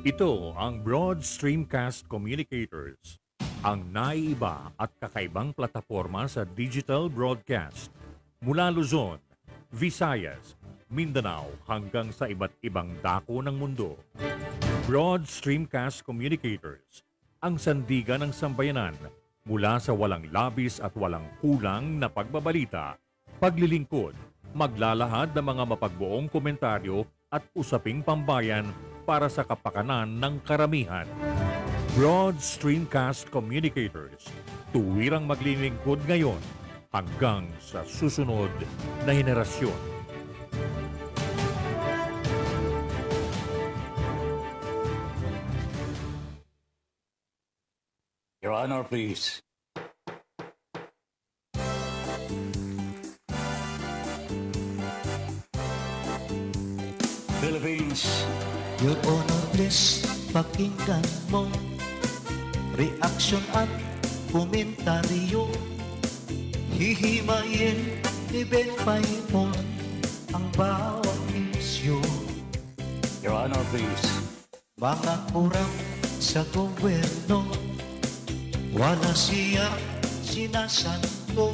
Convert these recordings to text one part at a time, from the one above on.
Ito ang Broad Streamcast Communicators, ang naiiba at kakaibang plataforma sa digital broadcast mula Luzon, Visayas, Mindanao hanggang sa iba't ibang dako ng mundo. Broad Streamcast Communicators, ang sandigan ng sambayanan mula sa walang labis at walang kulang na pagbabalita, paglilingkod, maglalahad ng mga mapagbuong komentaryo at usaping pambayan para sa kapakanan ng karamihan. Broad Streamcast Communicators, tuwirang maglilingkod ngayon hanggang sa susunod na henerasyon. Your Honor, please. Please, Your Honor, please pakinggan mo reaction at komentaryo Hihimayin ni Ben Paimon Ang bawat isyo Your Honor, please Mga kurang sa gobyerno Wala siya sinasanto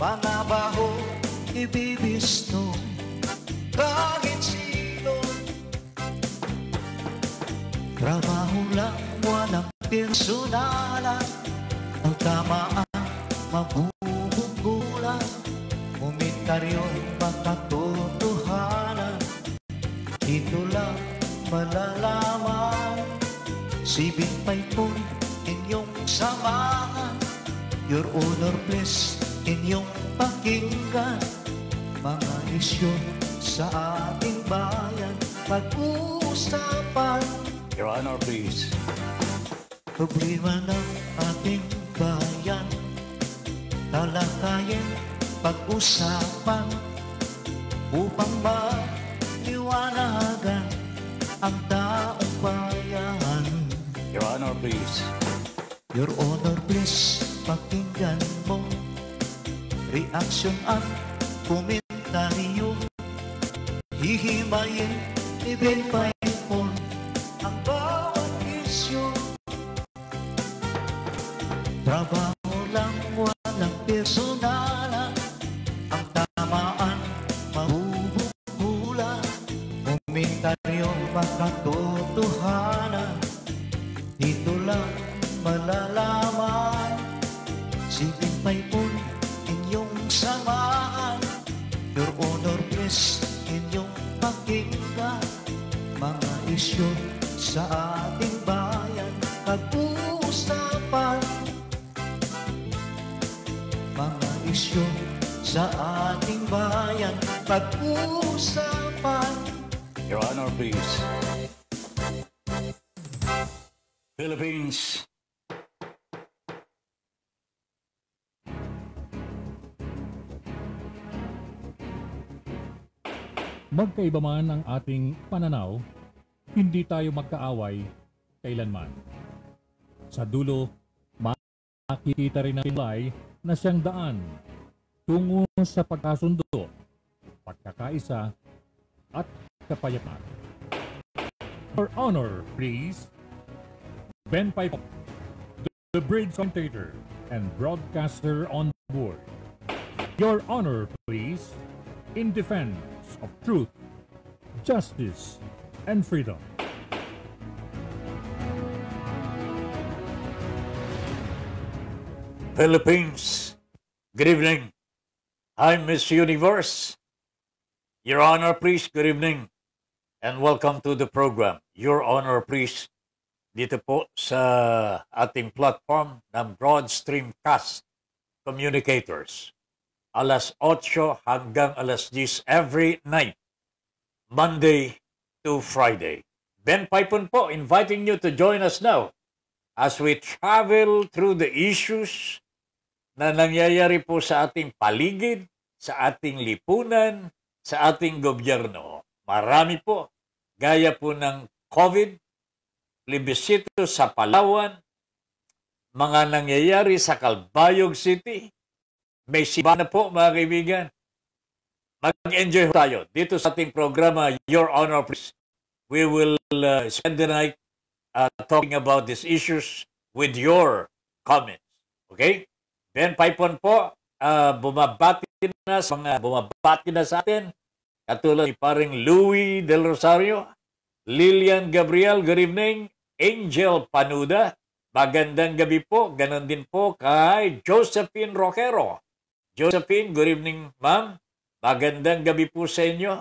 Mga baho ibibisto Kahit siya Trabaho lang walang personalan Ang tamaan mabubugulan Komentaryo'y patatotohanan Dito lang malalaman Sibig pa'y po'y inyong samahan Your honor please inyong pakinggan Mga isyon sa ating bayan Pag-uusapan Your Honor, please. Problema ng ating bayan, talakayin, pag-usapan, upang maliwanagan ang taong bayan. Your Honor, please. Your Honor, please, pakinggan mo reaksyon at komentaryo. Hihimayin ni Ben Magkaiba man ang ating pananaw, hindi tayo magkaaway kailanman. Sa dulo, makikita rin natin lay na siyang daan tungo sa pagkasundo, pagkakaisa, at kapayapaan. For honor, please, Ben Pipok, the bridge commentator and broadcaster on board. Your honor, please, in defense of truth, justice, and freedom. Philippines, good evening. I'm Miss Universe. Your Honor, please, good evening. And welcome to the program. Your Honor, please, dito po sa ating platform ng Broadstream Cast Communicators. alas 8 hanggang alas 10 every night, Monday to Friday. Ben Pipon po inviting you to join us now as we travel through the issues na nangyayari po sa ating paligid, sa ating lipunan, sa ating gobyerno. Marami po, gaya po ng COVID, plebisito sa Palawan, mga nangyayari sa Calbayog City, may siba na po mga kaibigan. Mag-enjoy tayo dito sa ating programa Your Honor Please. We will uh, spend the night uh, talking about these issues with your comments. Okay? Ben Paipon po, uh, bumabati na sa mga bumabati na sa atin. Katulad ni paring Louis Del Rosario, Lilian Gabriel, good evening. Angel Panuda, magandang gabi po. Ganon din po kay Josephine Roquero. Josephine, good evening, ma'am. Magandang gabi po sa inyo.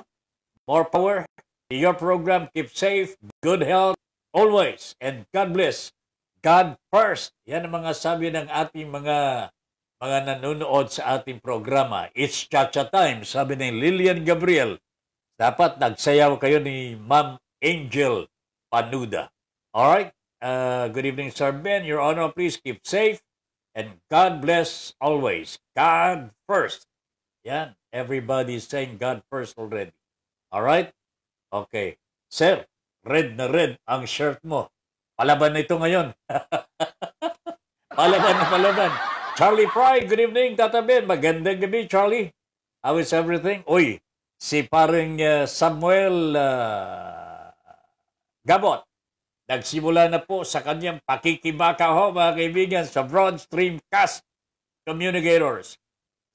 More power to your program. Keep safe, good health always, and God bless. God first. Yan ang mga sabi ng ating mga mga nanonood sa ating programa. It's Chacha Time, sabi ni Lillian Gabriel. Dapat nagsayaw kayo ni Ma'am Angel Panuda. Alright? Uh, good evening, Sir Ben. Your Honor, please keep safe. And God bless always. God first. Yan. Everybody is saying God first already. All right? Okay. Sir, red na red ang shirt mo. Palaban na ito ngayon. palaban na palaban. Charlie Fry, good evening, Tata Ben. Magandang gabi, Charlie. How is everything? Uy, si paring uh, Samuel uh, Gabot. Nagsimula na po sa kanyang pakikibaka ho mga kaibigan sa Broadstream Cast Communicators.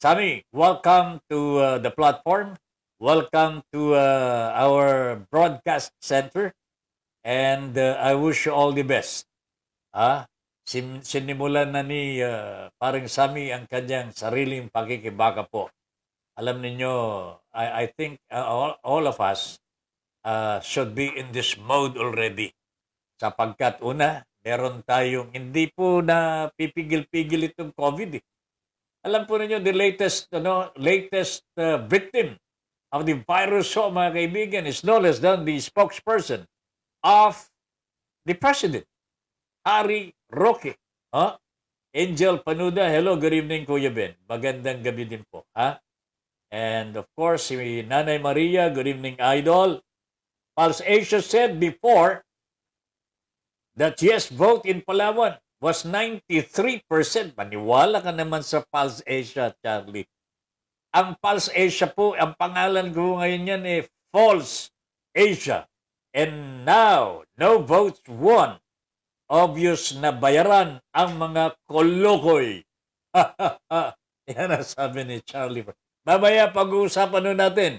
Sami, welcome to uh, the platform. Welcome to uh, our broadcast center. And uh, I wish you all the best. Ah, sim sinimulan na ni uh, parang Sami ang kanyang sariling pakikibaka po. Alam ninyo, I, I think uh, all, all of us uh, should be in this mode already. Sapagkat una, meron tayong hindi po na pipigil-pigil itong COVID. Eh. Alam po ninyo, the latest, ano, latest uh, victim of the virus so mga kaibigan is no less than the spokesperson of the president, Harry Roque. Huh? Angel Panuda, hello, good evening Kuya Ben. Magandang gabi din po. Ha? And of course, si Nanay Maria, good evening Idol. Pals Asia said before, that yes vote in Palawan was 93%. Maniwala ka naman sa false Asia, Charlie. Ang false Asia po, ang pangalan ko ngayon yan eh, False Asia. And now, no votes won. Obvious na bayaran ang mga kolokoy. yan ang sabi ni Charlie. Mamaya pag-uusapan nun natin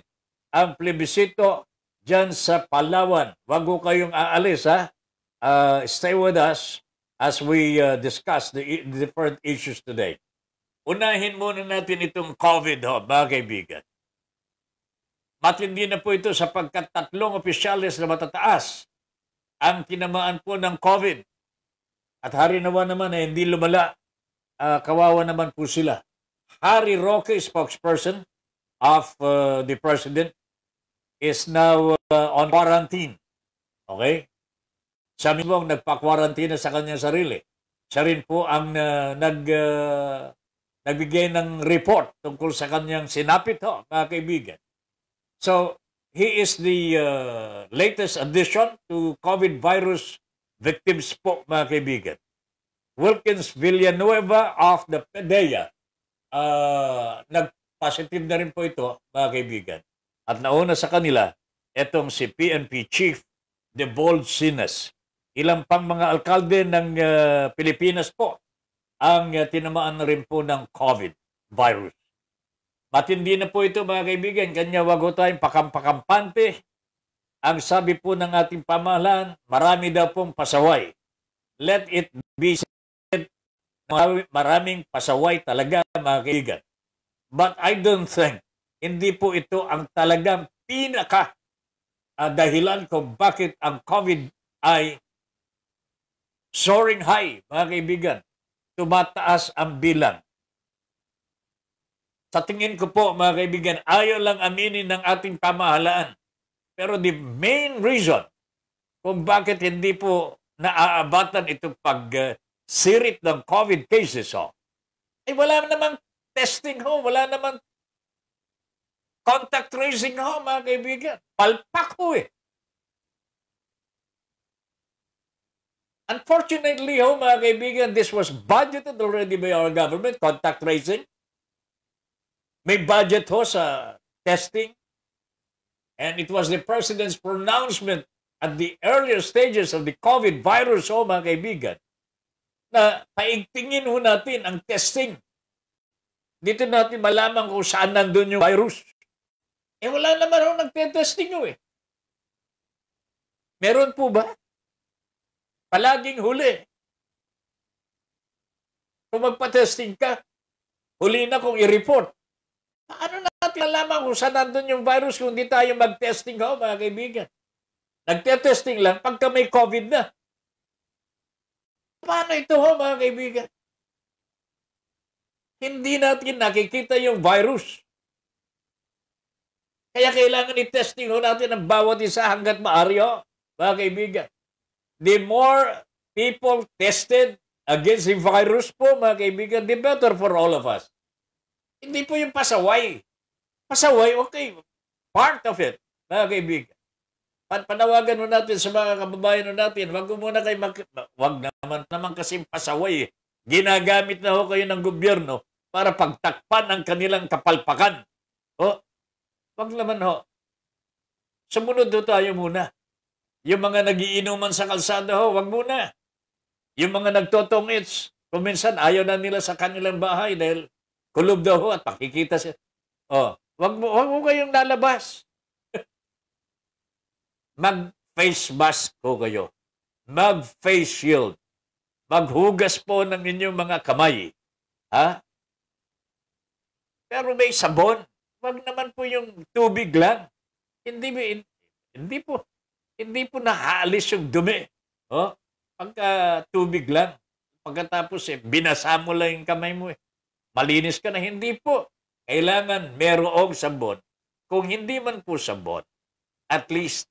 ang plebisito dyan sa Palawan. Wag kayong aalis ha uh, stay with us as we uh, discuss the, the different issues today. Unahin muna natin itong COVID ho, mga kaibigan. Matindi na po ito sapagkat tatlong opisyalis na matataas ang tinamaan po ng COVID. At hari nawa naman ay eh, hindi lumala. Uh, kawawa naman po sila. Harry Roque, spokesperson of uh, the president, is now uh, on quarantine. Okay? Siya mismo ang nagpa-quarantine sa kanyang sarili. Siya rin po ang uh, nag, uh, nagbigay ng report tungkol sa kanyang sinapit ho, mga kaibigan. So, he is the uh, latest addition to COVID virus victims po, mga kaibigan. Wilkins Villanueva of the PDEA. Uh, nag-positive na rin po ito, mga kaibigan. At nauna sa kanila, etong si PNP Chief the bold Sinas ilang pang mga alkalde ng uh, Pilipinas po ang uh, tinamaan na rin po ng COVID virus. Matindi na po ito mga kaibigan, kanya wag ho tayong pakampakampante. Ang sabi po ng ating pamahalaan, marami daw pong pasaway. Let it be said, maraming pasaway talaga mga kaibigan. But I don't think, hindi po ito ang talagang pinaka uh, dahilan kung bakit ang COVID ay Soaring high, mga kaibigan. Tumataas ang bilang. Sa tingin ko po, mga kaibigan, ayaw lang aminin ng ating pamahalaan. Pero the main reason kung bakit hindi po naaabatan itong pag-sirit ng COVID cases, oh, ay wala namang testing ho, oh, wala namang contact tracing ho, oh, mga kaibigan. Palpak ho eh. Unfortunately, ho, mga kaibigan, this was budgeted already by our government, contact tracing. May budget ho sa testing. And it was the President's pronouncement at the earlier stages of the COVID virus, ho, mga kaibigan, na paigtingin ho natin ang testing. Dito natin malaman kung saan nandun yung virus. Eh wala naman ho nagtetesting ho eh. Meron po ba? Palaging huli. Kung magpa-testing ka, huli na kung i-report. Ano natin alaman kung saan nandun yung virus kung di tayo mag-testing ho, mga kaibigan? Nagte-testing lang pagka may COVID na. Paano ito ho, mga kaibigan? Hindi natin nakikita yung virus. Kaya kailangan i-testing ho natin ang bawat isa hanggat maari ho, mga kaibigan the more people tested against the virus po, mga kaibigan, the better for all of us. Hindi po yung pasaway. Pasaway, okay. Part of it, mga kaibigan. Pan panawagan mo natin sa mga kababayan natin, wag muna kayo mag... Wag naman naman kasi pasaway. Ginagamit na ho kayo ng gobyerno para pagtakpan ang kanilang kapalpakan. O, wag naman ho. Sumunod do tayo muna. Yung mga nagiinuman sa kalsada ho, wag muna. Yung mga nagtotongits, kuminsan ayaw na nila sa kanilang bahay dahil kulob daw ho at pakikita siya. Oh, wag mo, wag mo kayong lalabas. Mag face mask ho kayo. Mag face shield. Maghugas po ng inyong mga kamay. Ha? Pero may sabon. Wag naman po yung tubig lang. Hindi, hindi po hindi po nahaalis yung dumi. Oh, pagka tubig lang. Pagkatapos eh, binasa mo lang yung kamay mo eh. Malinis ka na. Hindi po. Kailangan merong sabon. Kung hindi man po sabon, at least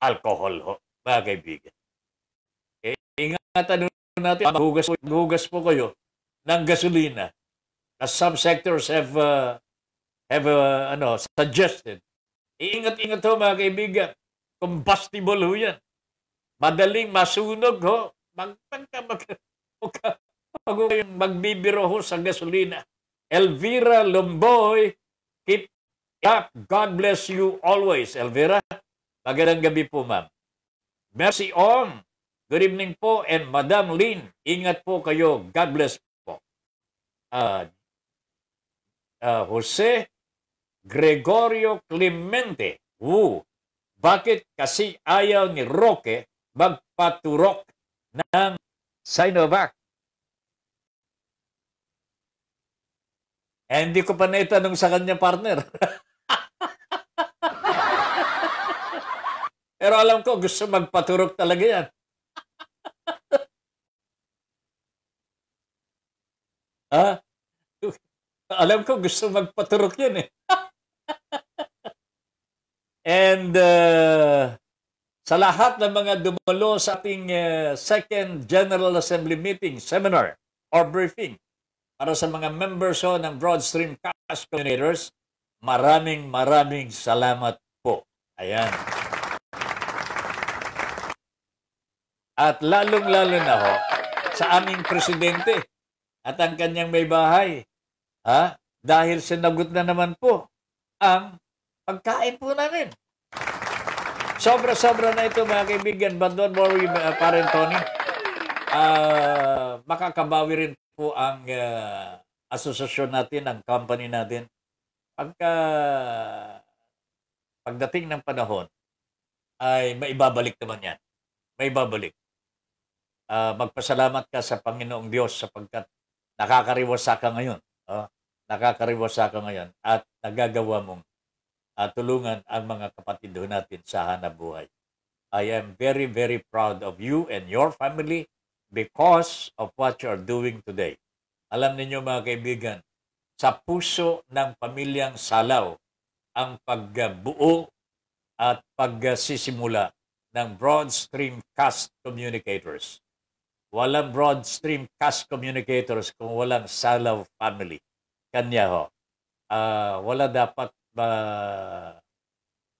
alcohol ho, mga kaibigan. Eh, ingatan natin, maghugas, maghugas po kayo ng gasolina as some sectors have uh, have uh, ano suggested. Iingat-ingat ho mga kaibigan. Combustible ho yan. Madaling masunog ho. Magtangka, mag, mag, magbibiro ho sa gasolina. Elvira Lomboy, keep up. God bless you always, Elvira. Magandang gabi po, ma'am. Mercy on. Good evening po and Madam Lynn, ingat po kayo. God bless po. Uh, uh, Jose Gregorio Clemente. Woo. Bakit? Kasi ayaw ni Roque magpaturok ng Sinovac. Eh, hindi ko pa naitanong sa kanya partner. Pero alam ko, gusto magpaturok talaga yan. ah? Alam ko, gusto magpaturok yan eh. And uh, sa lahat ng mga dumalo sa ating uh, second General Assembly meeting, seminar, or briefing, para sa mga members ho ng Broadstream Cash Coordinators, maraming maraming salamat po. Ayan. At lalong-lalo na ho sa aming presidente at ang kanyang may bahay. Ha? Dahil sinagot na naman po ang pagkain po namin. Sobra-sobra na ito mga kaibigan. But don't worry, uh, parang Tony. Uh, makakabawi rin po ang uh, asosasyon natin, ang company natin. Pagka pagdating ng panahon, ay maibabalik naman yan. Maibabalik. Uh, magpasalamat ka sa Panginoong Diyos sapagkat nakakariwasa ka ngayon. Uh, nakakariwasa ka ngayon at nagagawa mong at tulungan ang mga kapatid natin sa hanabuhay. I am very, very proud of you and your family because of what you are doing today. Alam ninyo mga kaibigan, sa puso ng pamilyang Salaw ang pagbuo at pagsisimula ng Broadstream Cast Communicators. Walang Broadstream Cast Communicators kung walang Salaw family. Kanya ho. Uh, wala dapat ba,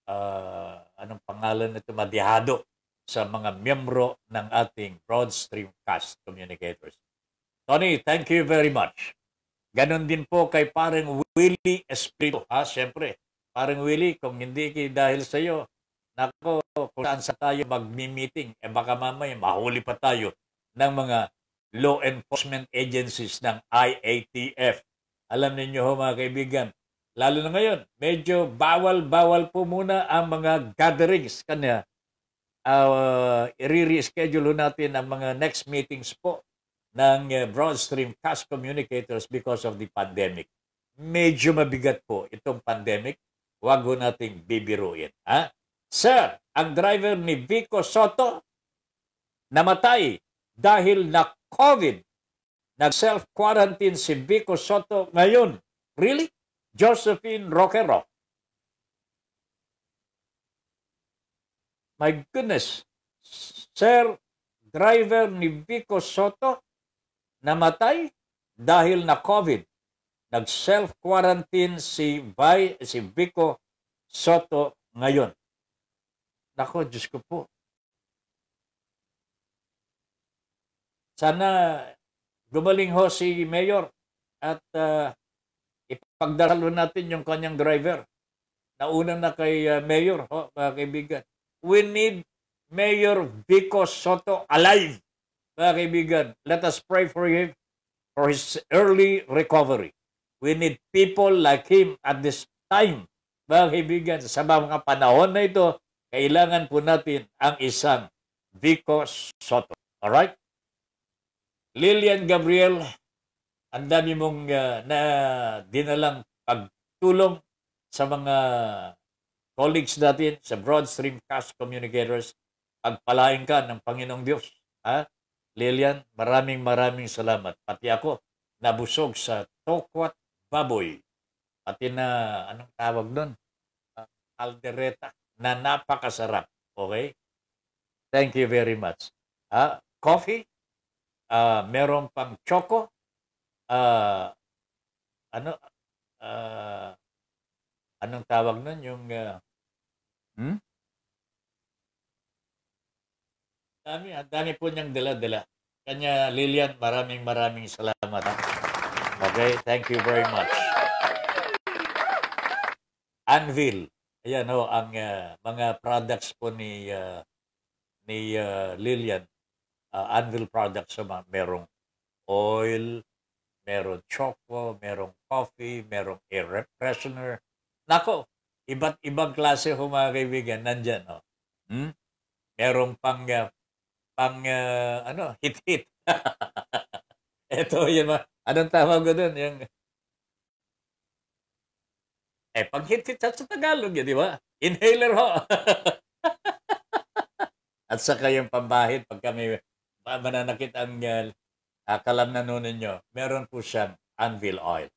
uh, anong pangalan nito madihado sa mga miyembro ng ating broadstream cast Communicators. Tony, thank you very much. Ganon din po kay parang Willie Espirito. Ha, ah, syempre, Parang Willie, kung hindi dahil sa iyo, nako, kung saan sa tayo magmi-meeting, eh baka mamaya mahuli pa tayo ng mga law enforcement agencies ng IATF. Alam ninyo ho mga kaibigan, lalo na ngayon, medyo bawal-bawal po muna ang mga gatherings. Kanya, uh, i-reschedule natin ang mga next meetings po ng uh, eh, Broadstream Cast Communicators because of the pandemic. Medyo mabigat po itong pandemic. Huwag ho nating bibiruin. Ha? Sir, ang driver ni Vico Soto namatay dahil na COVID. Nag-self-quarantine si Vico Soto ngayon. Really? Josephine Roquero. My goodness, Sir driver ni Vico Soto namatay dahil na COVID. Nag-self-quarantine si, Vi, si Vico Soto ngayon. Nako, Diyos ko po. Sana gumaling ho si Mayor at uh, Ipagdaralo natin yung kanyang driver. Nauna na kay uh, Mayor, ho, mga kaibigan. We need Mayor Vico Soto alive, mga kaibigan. Let us pray for him for his early recovery. We need people like him at this time, mga kaibigan. Sa mga panahon na ito, kailangan po natin ang isang Vico Soto. Alright? Lillian Gabriel, ang dami mong uh, na dinalang pagtulong sa mga colleagues natin sa Broadstream Cash Communicators. Pagpalain ka ng Panginoong Diyos. Ha? Lilian, maraming maraming salamat. Pati ako, nabusog sa Tokwat Baboy. Pati na, anong tawag doon? Uh, ah, aldereta na napakasarap. Okay? Thank you very much. Ha? Ah, coffee? Uh, meron pang choco? Ah, ano, ah, anong tawag nun? Yung, ah, Hmm? dami, ang dami po niyang dala-dala. Kanya, Lilian, maraming maraming salamat. Okay, thank you very much. Anvil. Ayan oh ang ah, mga products po ni ah, ni ah, Lilian. Ah, Anvil products naman. Ah, merong oil, merong choco, merong coffee, merong air freshener. Nako, iba't ibang klase ho mga kaibigan, nandyan. Oh. Hmm? Merong pang, uh, pang uh, ano, hit-hit. Ito, yun, anong tawag ko dun? Yung, eh, pag hit-hit sa Tagalog, yun, di ba? Inhaler ho. At saka yung pambahit pag kami mananakit ang uh, Akalam na nun ninyo, meron po siyang anvil oil.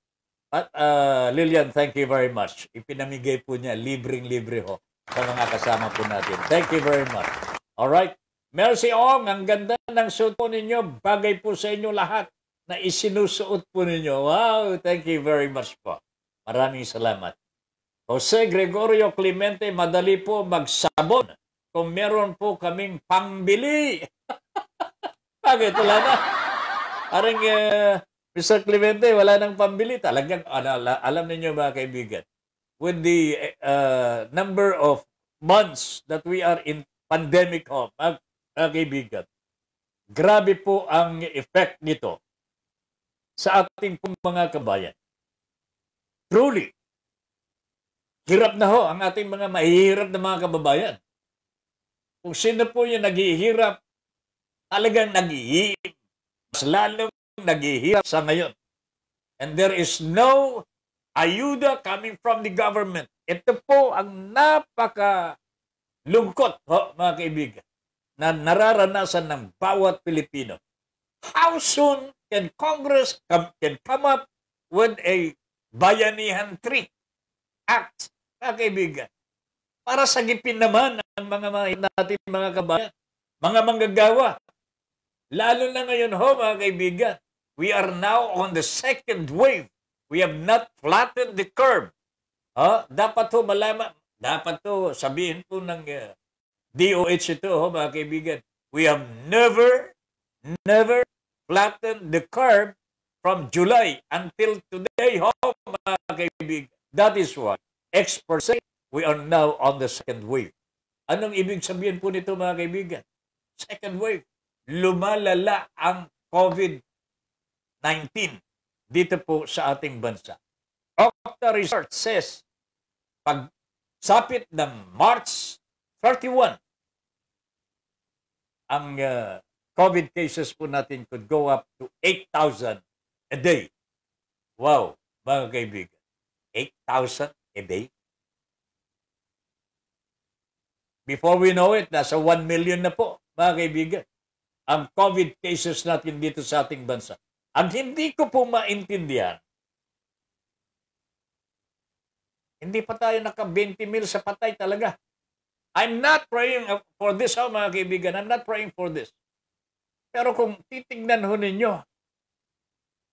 At uh, Lillian, thank you very much. Ipinamigay po niya, libreng-libre ho sa mga kasama po natin. Thank you very much. Alright? Merci Ong, ang ganda ng suit po ninyo. Bagay po sa inyo lahat na isinusuot po ninyo. Wow, thank you very much po. Maraming salamat. Jose Gregorio Clemente, madali po magsabon kung meron po kaming pangbili. Bagay, wala na. Parang uh, Mr. Clemente, wala nang pambili. Talagang, ala, alam niyo mga kaibigan, with the uh, number of months that we are in pandemic of, mga, mga kaibigan, grabe po ang effect nito sa ating mga kabayan. Truly, hirap na ho ang ating mga mahihirap na mga kababayan. Kung sino po yung naghihirap, talagang nag mas lalong naghihirap sa ngayon. And there is no ayuda coming from the government. Ito po ang napaka lungkot, ho, mga kaibigan, na nararanasan ng bawat Pilipino. How soon can Congress come, can come up with a Bayanihan 3 Act, mga kaibigan? Para sagipin naman ang mga, mga natin mga kabayan, mga manggagawa, Lalo na ngayon ho, mga kaibigan, we are now on the second wave. We have not flattened the curve. Ha? Dapat ho malaman, dapat ho sabihin po ng uh, eh, DOH ito ho, mga kaibigan. We have never, never flattened the curve from July until today ho, mga kaibigan. That is why, experts say, we are now on the second wave. Anong ibig sabihin po nito, mga kaibigan? Second wave lumalala ang COVID-19 dito po sa ating bansa. Okta Research says, pag sapit ng March 31, ang uh, COVID cases po natin could go up to 8,000 a day. Wow, mga kaibigan, 8,000 a day? Before we know it, nasa 1 million na po, mga kaibigan ang COVID cases natin dito sa ating bansa. Ang hindi ko po maintindihan, hindi pa tayo naka 20 mil sa patay talaga. I'm not praying for this, ha, mga kaibigan. I'm not praying for this. Pero kung titignan ho ninyo,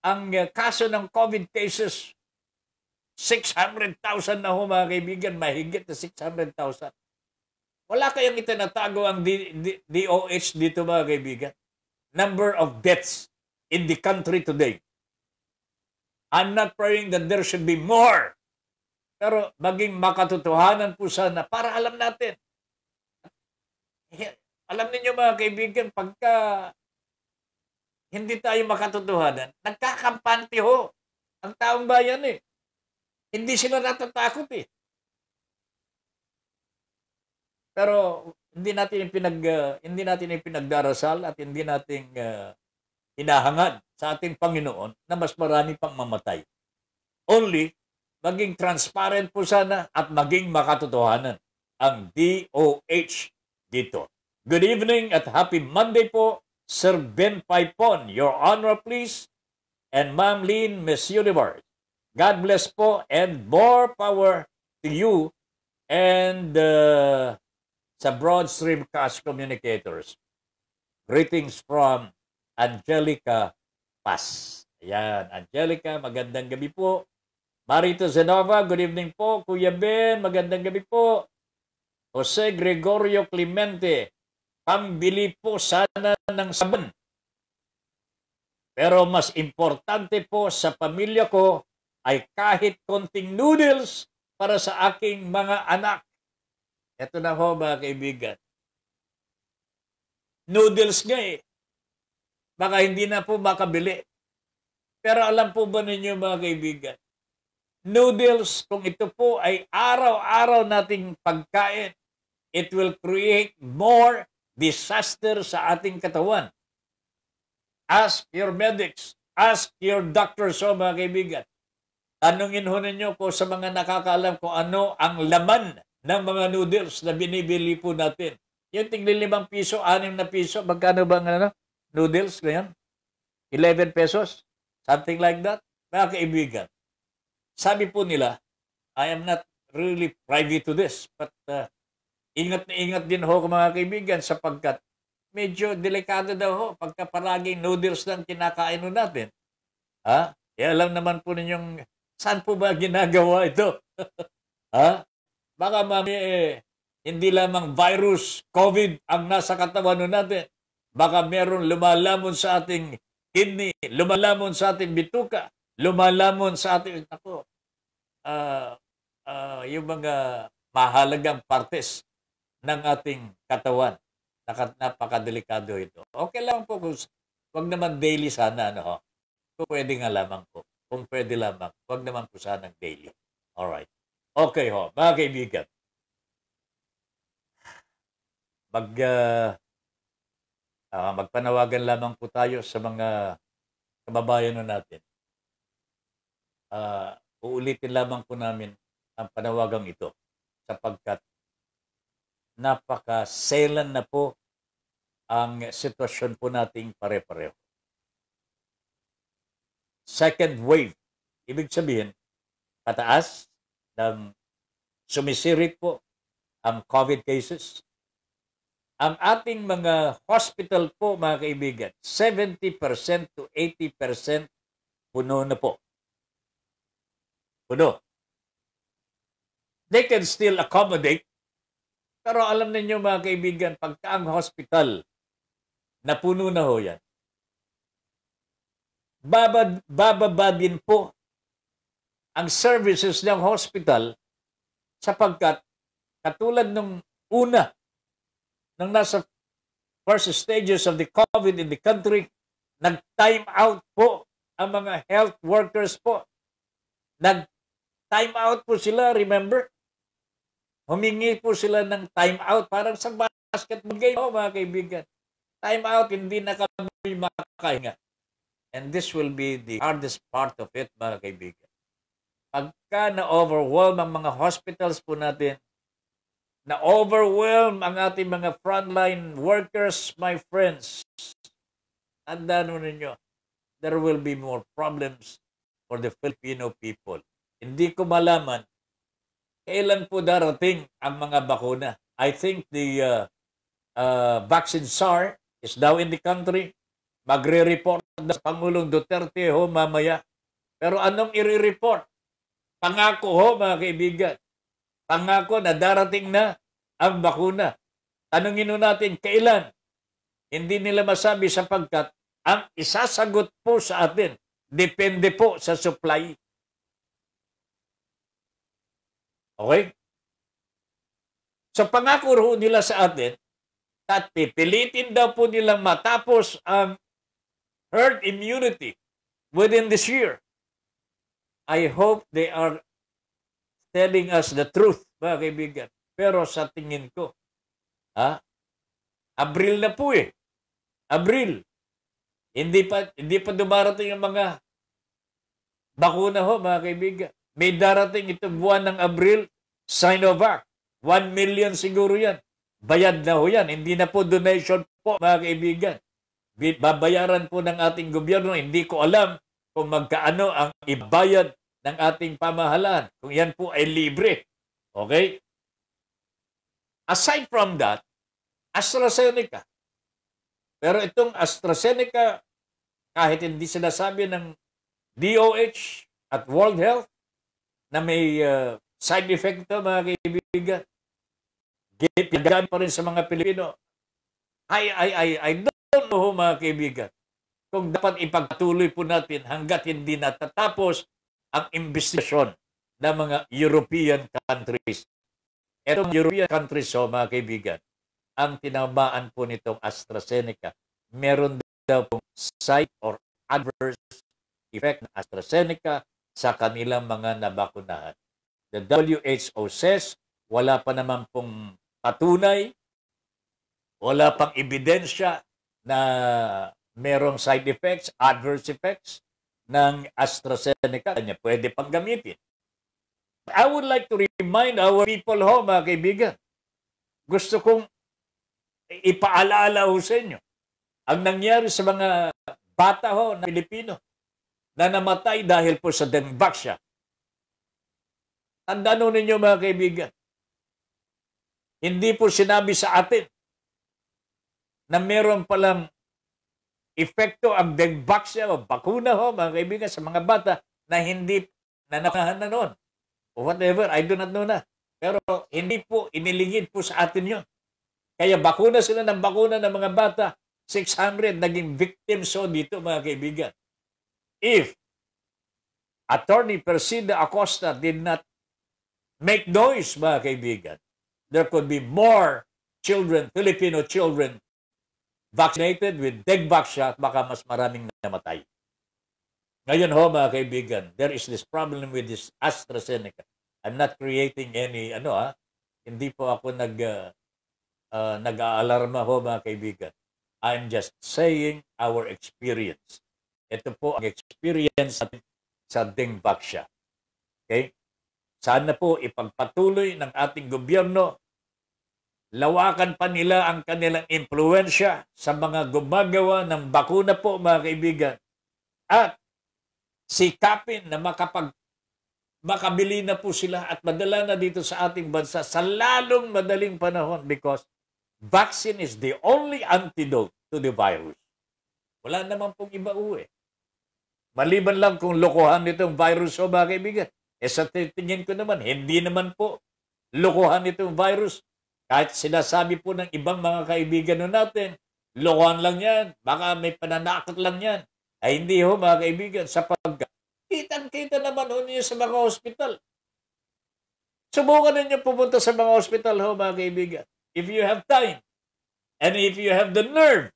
ang eh, kaso ng COVID cases, 600,000 na ho mga kaibigan, mahigit na 600,000. Wala kayang itinatago ang D- D- DOH dito mga kaibigan. Number of deaths in the country today. I'm not praying that there should be more. Pero maging makatotohanan po sana para alam natin. Alam niyo mga kaibigan, pagka hindi tayo makatotohanan, nagkakampante ho ang taong bayan eh. Hindi sila natatakot eh. Pero hindi natin pinag uh, ah, hindi natin pinagdarasal at hindi natin uh, ah, hinahangad sa ating Panginoon na mas marami pang mamatay. Only maging transparent po sana at maging makatotohanan ang DOH dito. Good evening at happy Monday po, Sir Ben Paipon. Your honor please and Ma'am Lynn Miss Universe. God bless po and more power to you and uh, sa broadcast communicators. Greetings from Angelica Paz. Ayan, Angelica, magandang gabi po. Marito Zenova, good evening po. Kuya Ben, magandang gabi po. Jose Gregorio Clemente, pambili po sana ng sabon. Pero mas importante po sa pamilya ko ay kahit konting noodles para sa aking mga anak. Ito na ho mga kaibigan. Noodles nga eh. Baka hindi na po makabili. Pero alam po ba ninyo mga kaibigan? Noodles, kung ito po ay araw-araw nating pagkain, it will create more disaster sa ating katawan. Ask your medics. Ask your doctors o oh, mga kaibigan. Tanungin ho ninyo po sa mga nakakaalam kung ano ang laman ng mga noodles na binibili po natin. Yung tiglilimang piso, anim na piso, magkano bang ano, noodles ganyan? 11 pesos? Something like that? Mga kaibigan, sabi po nila, I am not really privy to this, but uh, ingat na ingat din ho ko mga kaibigan sapagkat medyo delikado daw ho pagka palaging noodles lang kinakain ho natin. Ha? E alam naman po ninyong saan po ba ginagawa ito? ha? Baka mami eh, hindi lamang virus, COVID ang nasa katawan natin. Baka meron lumalamon sa ating kidney, lumalamon sa ating bituka, lumalamon sa ating, ako, uh, uh, yung mga mahalagang partes ng ating katawan. Napakadelikado ito. Okay lang po kung wag naman daily sana, ano ho. Kung pwede nga lamang po. Kung pwede lamang. wag naman po sanang daily. Alright. Okay ho, mga kaibigan. Mag, uh, uh, magpanawagan lamang po tayo sa mga kababayan natin. Uh, uulitin lamang po namin ang panawagang ito sapagkat napaka-selan na po ang sitwasyon po nating pare-pareho. Second wave, ibig sabihin, kataas, ng sumisirit po ang COVID cases. Ang ating mga hospital po mga kaibigan, 70% to 80% puno na po. Puno. They can still accommodate. Pero alam ninyo mga kaibigan, pagka ang hospital, napuno na ho yan. Babad, bababa din po ang services ng hospital sapagkat katulad nung una, nung nasa first stages of the COVID in the country, nag-time out po ang mga health workers po. Nag-time out po sila, remember? Humingi po sila ng time out parang sa basketball game po, mga kaibigan. Time out, hindi na kami makahinga. And this will be the hardest part of it, mga kaibigan pagka na-overwhelm ang mga hospitals po natin, na-overwhelm ang ating mga frontline workers, my friends, tandaan mo ninyo, there will be more problems for the Filipino people. Hindi ko malaman kailan po darating ang mga bakuna. I think the uh, uh, vaccine SAR is now in the country. Magre-report na Pangulong Duterte ho mamaya. Pero anong i-report? Pangako ho mga kaibigan. Pangako na darating na ang bakuna. Tanungin natin kailan. Hindi nila masabi sapagkat ang isasagot po sa atin depende po sa supply. Okay? So pangako ho nila sa atin at pipilitin daw po nilang matapos ang herd immunity within this year. I hope they are telling us the truth, mga kaibigan. Pero sa tingin ko, ha? Abril na po eh. Abril. Hindi pa hindi pa dumarating ang mga bakuna ho, mga kaibigan. May darating itong buwan ng Abril, Sinovac. 1 million siguro yan. Bayad na ho yan. Hindi na po donation po, mga kaibigan. Babayaran po ng ating gobyerno. Hindi ko alam kung magkaano ang ibayad ng ating pamahalaan. Kung yan po ay libre. Okay? Aside from that, AstraZeneca. Pero itong AstraZeneca, kahit hindi sinasabi ng DOH at World Health na may uh, side effect ito mga kaibigan, pinagamit pa rin sa mga Pilipino. I, I, I, I don't know mga kaibigan kung dapat ipagtuloy po natin hanggat hindi natatapos ang investigasyon ng mga European countries. Itong European countries, so oh, mga kaibigan, ang tinamaan po nitong AstraZeneca, meron daw pong side or adverse effect ng AstraZeneca sa kanilang mga nabakunahan. The WHO says, wala pa naman pong patunay, wala pang ebidensya na merong side effects, adverse effects ng AstraZeneca niya pwede pang gamitin. I would like to remind our people ho, mga kaibigan. Gusto kong ipaalala ho sa inyo ang nangyari sa mga bata ho na Pilipino na namatay dahil po sa dengbaksia. Tandaan ho ninyo mga kaibigan, hindi po sinabi sa atin na meron palang epekto ang dengbaksya o bakuna ho, mga kaibigan, sa mga bata na hindi nanakahan na noon. O whatever, I do not know na. Pero hindi po, iniligid po sa atin yun. Kaya bakuna sila ng bakuna ng mga bata. 600 naging victims so dito mga kaibigan. If Attorney Persida Acosta did not make noise mga kaibigan, there could be more children, Filipino children, vaccinated with Degvax at baka mas maraming namatay. Ngayon ho mga kaibigan, there is this problem with this AstraZeneca. I'm not creating any ano ha. Ah, hindi po ako nag uh, nag-aalarma ho mga kaibigan. I'm just saying our experience. Ito po ang experience natin sa Dengbaksya. Okay? Sana po ipagpatuloy ng ating gobyerno Lawakan pa nila ang kanilang impluensya sa mga gumagawa ng bakuna po mga kaibigan. At sikapin na makapag makabili na po sila at madala na dito sa ating bansa sa lalong madaling panahon because vaccine is the only antidote to the virus. Wala naman pong iba uwi. Maliban lang kung lokohan nitong virus o mga kaibigan. Eh sa titingin ko naman, hindi naman po lokohan itong virus. Kahit sinasabi po ng ibang mga kaibigan natin, lokohan lang yan, baka may pananakot lang yan. Ay hindi ho mga kaibigan, sapagkat kitang-kita naman ho ninyo sa mga hospital. Subukan ninyo pumunta sa mga hospital ho mga kaibigan. If you have time, and if you have the nerve,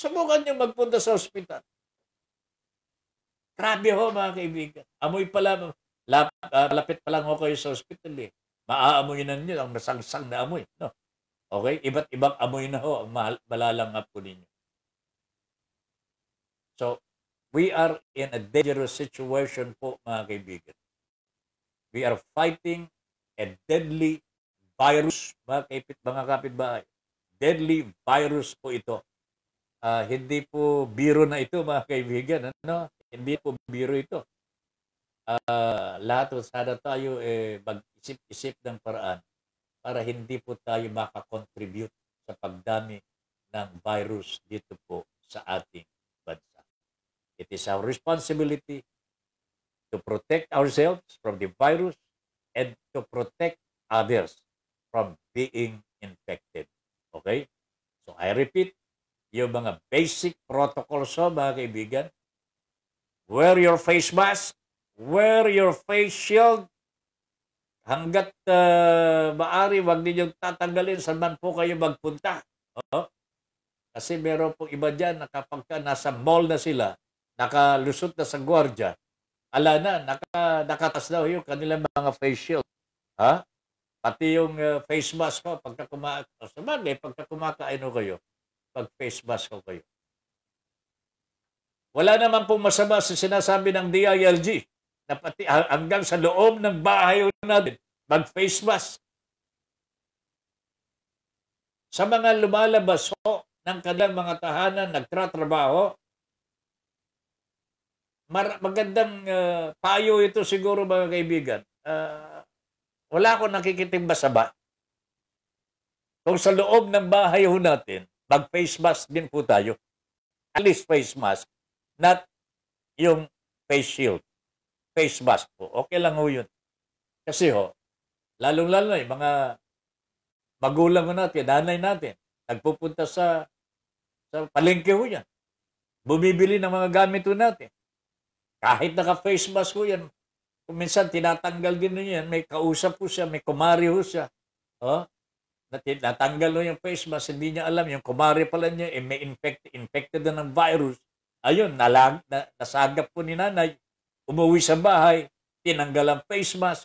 subukan nyo magpunta sa hospital. Grabe ho mga kaibigan. Amoy pala, lap, uh, lapit pa lang ho kayo sa hospital eh maaamoy niyo ninyo ang masangsang na amoy. No? Okay? Iba't ibang amoy na ho ang malalanghap ko ninyo. So, we are in a dangerous situation po mga kaibigan. We are fighting a deadly virus mga, kapit, mga kapitbahay. Deadly virus po ito. Uh, hindi po biro na ito mga kaibigan. Ano? Hindi po biro ito uh, lahat o sana tayo eh, mag-isip-isip ng paraan para hindi po tayo makakontribute sa pagdami ng virus dito po sa ating bansa. It is our responsibility to protect ourselves from the virus and to protect others from being infected. Okay? So I repeat, yung mga basic protocols mga kaibigan, wear your face mask, Wear your face shield. Hanggat uh, ah, maari, wag ninyong tatanggalin saan man po kayo magpunta. Oh? Kasi meron pong iba dyan na kapag ka nasa mall na sila, nakalusot na sa gwardya, ala na, naka, nakatas daw yung kanilang mga face shield. Ha? Pati yung uh, face mask ko, pagka kumakain, sa bagay, pagka kumakain ko kayo, pag face mask ko kayo. Wala naman pong masama sa sinasabi ng DILG na pati hanggang sa loob ng bahay natin, mag-face mask. Sa mga lumalabas ho ng kanilang mga tahanan, nagtratrabaho, mar- magandang uh, payo ito siguro mga kaibigan. Uh, wala akong nakikiting basaba. Kung sa loob ng bahay ho natin, mag-face mask din po tayo. At least face mask, not yung face shield face mask po. Okay lang ho yun. Kasi ho, lalong-lalo na yung mga magulang natin, nanay natin, nagpupunta sa sa palengke ho yan. Bumibili ng mga gamit ho natin. Kahit naka-face mask ho yan, kung minsan tinatanggal din ho yan, may kausap po siya, may kumari ho siya. Oh, natanggal ho yung face mask, hindi niya alam, yung kumari pala niya, eh, may infect, infected na ng virus. Ayun, nalag, na, nasagap po ni nanay Umuwi sa bahay, tinanggal ang face mask,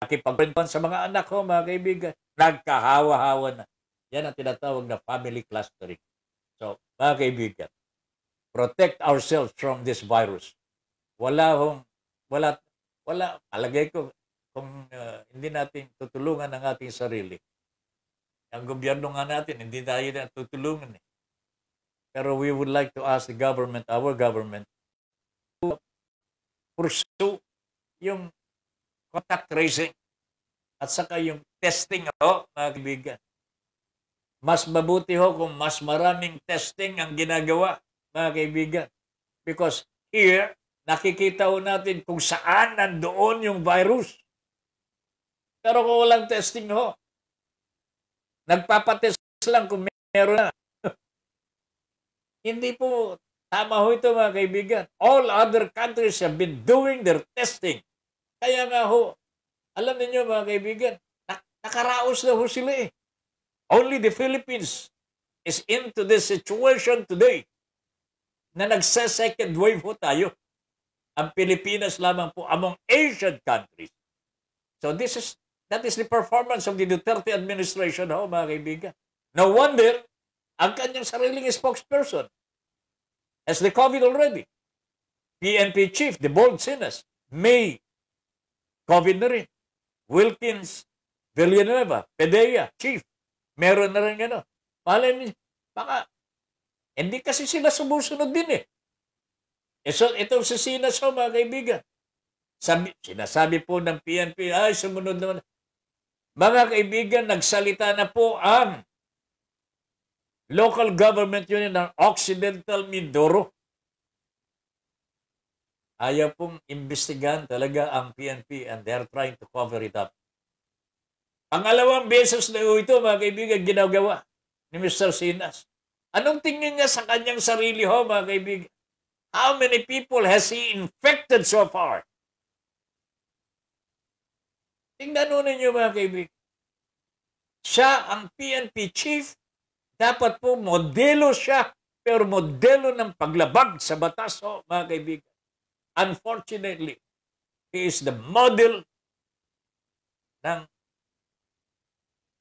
nakipagprintuan sa mga anak ko, mga kaibigan, nagkahawa-hawa na. Yan ang tinatawag na family clustering. So, mga kaibigan, protect ourselves from this virus. Wala hong, wala, wala, alagay ko, kung uh, hindi natin tutulungan ang ating sarili. Ang gobyerno nga natin, hindi tayo na tutulungan eh. Pero we would like to ask the government, our government, pursue yung contact tracing at saka yung testing ho, mga kaibigan. Mas mabuti ho kung mas maraming testing ang ginagawa, mga kaibigan. Because here, nakikita ho natin kung saan nandoon yung virus. Pero kung walang testing ho, nagpapatest lang kung meron na. Hindi po Tama ho ito mga kaibigan. All other countries have been doing their testing. Kaya nga ho, alam ninyo mga kaibigan, nakaraos na ho sila eh. Only the Philippines is into this situation today na nagsa-second wave ho tayo. Ang Pilipinas lamang po among Asian countries. So this is, that is the performance of the Duterte administration ho mga kaibigan. No wonder, ang kanyang sariling spokesperson, has COVID already. PNP chief, the bold sinners, May, COVID na rin. Wilkins, Villanueva, Pedea, chief, meron na rin gano'n. Malay eh, mo, baka, hindi kasi sila sumusunod din eh. E so, itong si Sinas ho, mga kaibigan. Sabi, sinasabi po ng PNP, ay, sumunod naman. Mga kaibigan, nagsalita na po ang Local government unit eh, ng Occidental Mindoro. Ayaw pong imbestigan talaga ang PNP and they're trying to cover it up. Ang alawang beses na ito, mga kaibigan, ginagawa ni Mr. Sinas. Anong tingin niya sa kanyang sarili ho, mga kaibigan? How many people has he infected so far? Tingnan nun ninyo, mga kaibigan. Siya ang PNP chief dapat po modelo siya, pero modelo ng paglabag sa batas, oh, mga kaibigan. Unfortunately, he is the model ng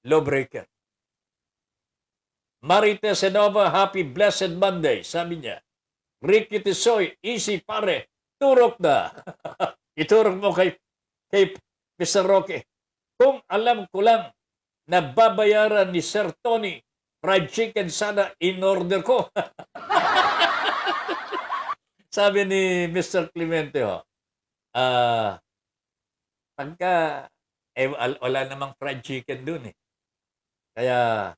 lawbreaker. Marita Senova, happy blessed Monday, sabi niya. Ricky Tisoy, easy pare, turok na. Iturok mo kay, kay Mr. Roque. Kung alam ko lang na babayaran ni Sir Tony fried chicken sana in-order ko. Sabi ni Mr. Clemente, ho, uh, ah, pagka, eh, wala namang fried chicken dun eh. Kaya,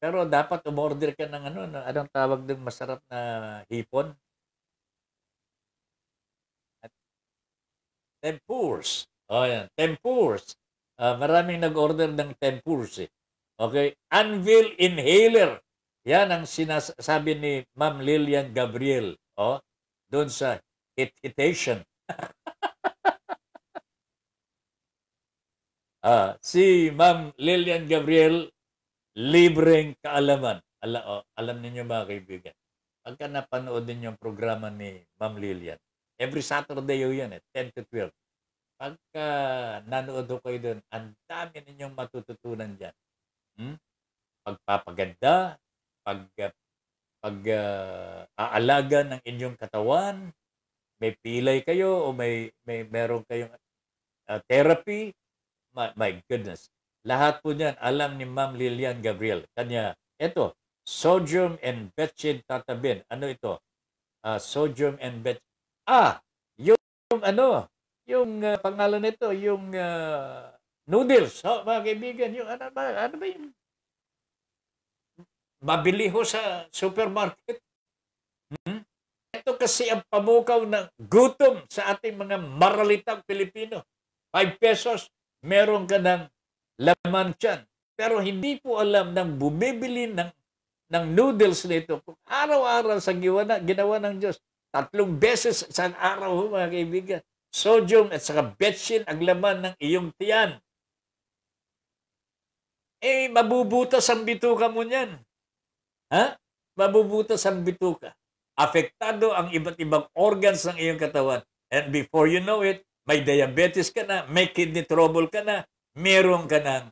pero dapat umorder ka ng ano, anong tawag din masarap na hipon? At tempurs. O oh, yan, tempurs. Uh, maraming nag-order ng tempurs eh. Okay? Anvil inhaler. Yan ang sinasabi ni Ma'am Lillian Gabriel. Oh, doon sa hit ah, si Ma'am Lillian Gabriel, libreng kaalaman. Ala, oh, alam niyo mga kaibigan, pagka napanood din yung programa ni Ma'am Lillian, every Saturday yun yan, eh, 10 to 12. Pagka nanood ko kayo doon, ang dami ninyong matututunan dyan. Hmm? Pagpapaganda, pag pag-aalaga ah, ng inyong katawan, may pilay kayo o may may meron kayong uh, therapy, my, my goodness. Lahat po niyan alam ni Ma'am Lilian Gabriel. Kanya, eto, sodium and betched tatabin. Ano ito? Uh, sodium and bet Ah, yung, yung ano, yung uh, pangalan nito, yung uh, Noodles, oh, mga kaibigan, yung ano ba, ano ba yun? Mabili ho sa supermarket. Hmm? Ito kasi ang pamukaw ng gutom sa ating mga maralitang Pilipino. 5 pesos, meron ka ng laman tiyan. Pero hindi po alam ng bumibili ng ng noodles nito. Kung araw-araw sa giwana, ginawa ng Diyos, tatlong beses sa araw, ho, mga kaibigan, sodium at saka betsin ang laman ng iyong tiyan eh mabubutas ang bituka mo niyan. Ha? Mabubutas ang bituka. Apektado ang iba't ibang organs ng iyong katawan. And before you know it, may diabetes ka na, may kidney trouble ka na, meron ka ng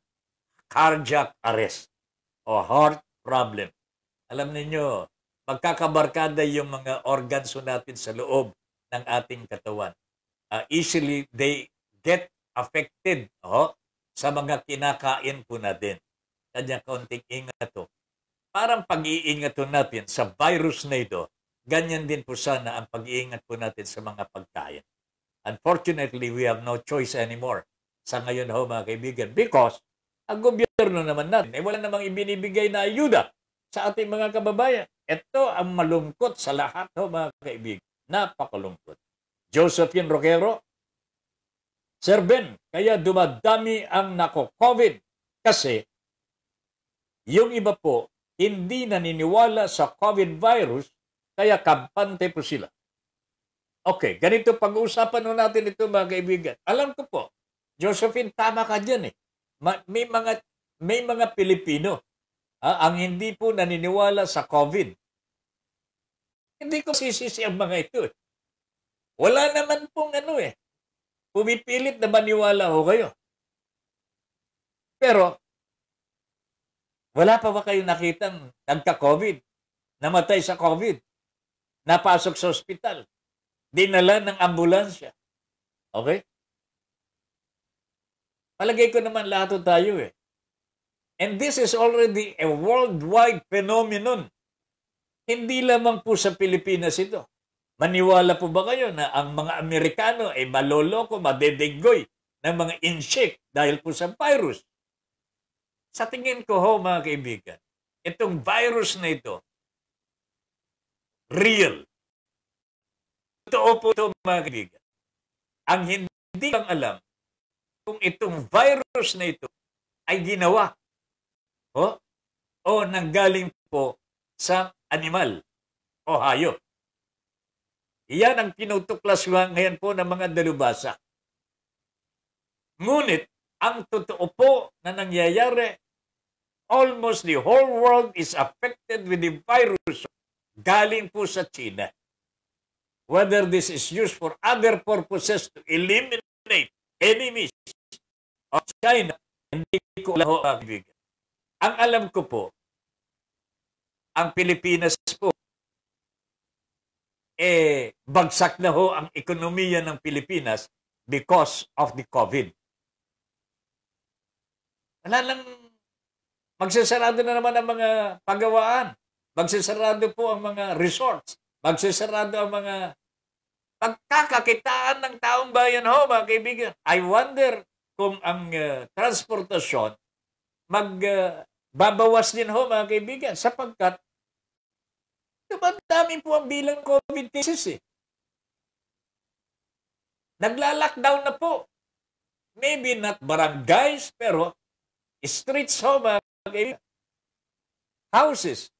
cardiac arrest o heart problem. Alam niyo, magkakabarkada yung mga organs natin sa loob ng ating katawan. Uh, easily, they get affected. Oh, sa mga kinakain po natin. Kanya kaunting ingat to. Parang pag-iingat natin sa virus na ito, ganyan din po sana ang pag-iingat po natin sa mga pagkain. Unfortunately, we have no choice anymore sa ngayon ho mga kaibigan because ang gobyerno naman natin ay eh, wala namang ibinibigay na ayuda sa ating mga kababayan. Ito ang malungkot sa lahat ho mga kaibigan. Napakalungkot. Josephine Roquero, Sir Ben, kaya dumadami ang nako-COVID kasi yung iba po hindi naniniwala sa COVID virus kaya kampante po sila. Okay, ganito pag-uusapan natin ito mga kaibigan. Alam ko po, Josephine, tama ka dyan eh. may mga, may mga Pilipino ah, ang hindi po naniniwala sa COVID. Hindi ko sisisi ang mga ito eh. Wala naman pong ano eh. Pumipilit na maniwala ho kayo. Pero, wala pa ba kayong nakitang nagka-COVID? Namatay sa COVID? Napasok sa ospital? Dinala ng ambulansya? Okay? Palagay ko naman lahat tayo eh. And this is already a worldwide phenomenon. Hindi lamang po sa Pilipinas ito. Maniwala po ba kayo na ang mga Amerikano ay maloloko, madedenggoy ng mga insect dahil po sa virus? Sa tingin ko ho mga kaibigan, itong virus na ito, real. Totoo po ito mga kaibigan. Ang hindi lang alam kung itong virus na ito ay ginawa ho, o nanggaling po sa animal o hayop. Iyan ang tinutuklaswa ngayon po ng mga dalubasa. Ngunit, ang totoo po na nangyayari, almost the whole world is affected with the virus galing po sa China. Whether this is used for other purposes to eliminate enemies of China, hindi ko alam ho, Ang alam ko po, ang Pilipinas po eh, bagsak na ho ang ekonomiya ng Pilipinas because of the COVID. Wala lang, magsasarado na naman ang mga pagawaan. Magsasarado po ang mga resorts. Magsasarado ang mga pagkakakitaan ng taong bayan ho, mga kaibigan. I wonder kung ang uh, transportasyon magbabawas eh, uh, din ho, mga kaibigan, sapagkat Sobrang diba, dami po ang bilang COVID cases eh. Nagla-lockdown na po. Maybe not barangays, pero streets ho mga Houses.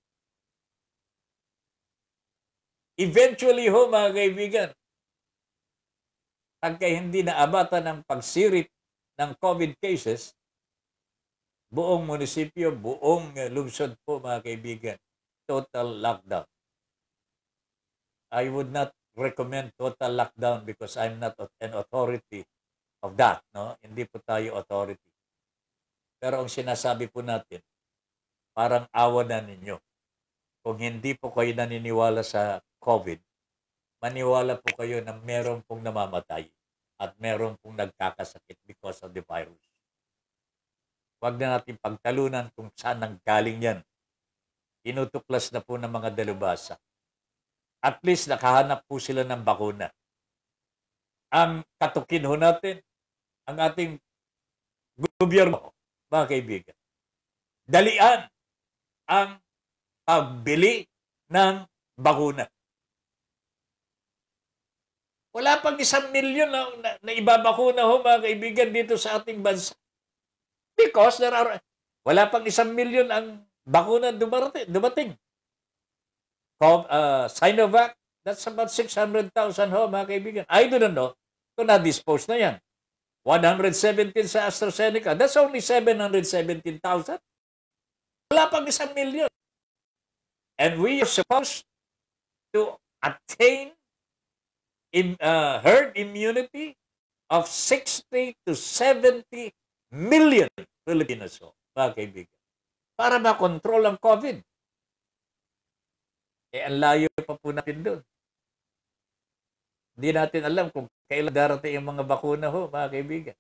Eventually ho mga kaibigan, pagka hindi naabata ng pagsirit ng COVID cases, buong munisipyo, buong lungsod po mga kaibigan, total lockdown. I would not recommend total lockdown because I'm not an authority of that. No? Hindi po tayo authority. Pero ang sinasabi po natin, parang awa na ninyo. Kung hindi po kayo naniniwala sa COVID, maniwala po kayo na meron pong namamatay at meron pong nagkakasakit because of the virus. Huwag na natin pagtalunan kung saan nanggaling yan. Inutuklas na po ng mga dalubasa at least nakahanap po sila ng bakuna. Ang katukin ho natin, ang ating gobyerno, mga kaibigan, dalian ang pagbili ng bakuna. Wala pang isang milyon na, na, na ibabakuna ho mga kaibigan dito sa ating bansa. Because there are, wala pang isang milyon ang bakuna dumarating, dumating uh, Sinovac, that's about 600,000 ho, mga kaibigan. I don't know kung na-dispose na yan. 117 sa AstraZeneca, that's only 717,000. Wala pang isang million. And we are supposed to attain in, uh, herd immunity of 60 to 70 million Filipinos, ho, mga kaibigan, para makontrol ang COVID. Eh, ang layo pa po natin doon. Hindi natin alam kung kailan darating yung mga bakuna ho, mga kaibigan.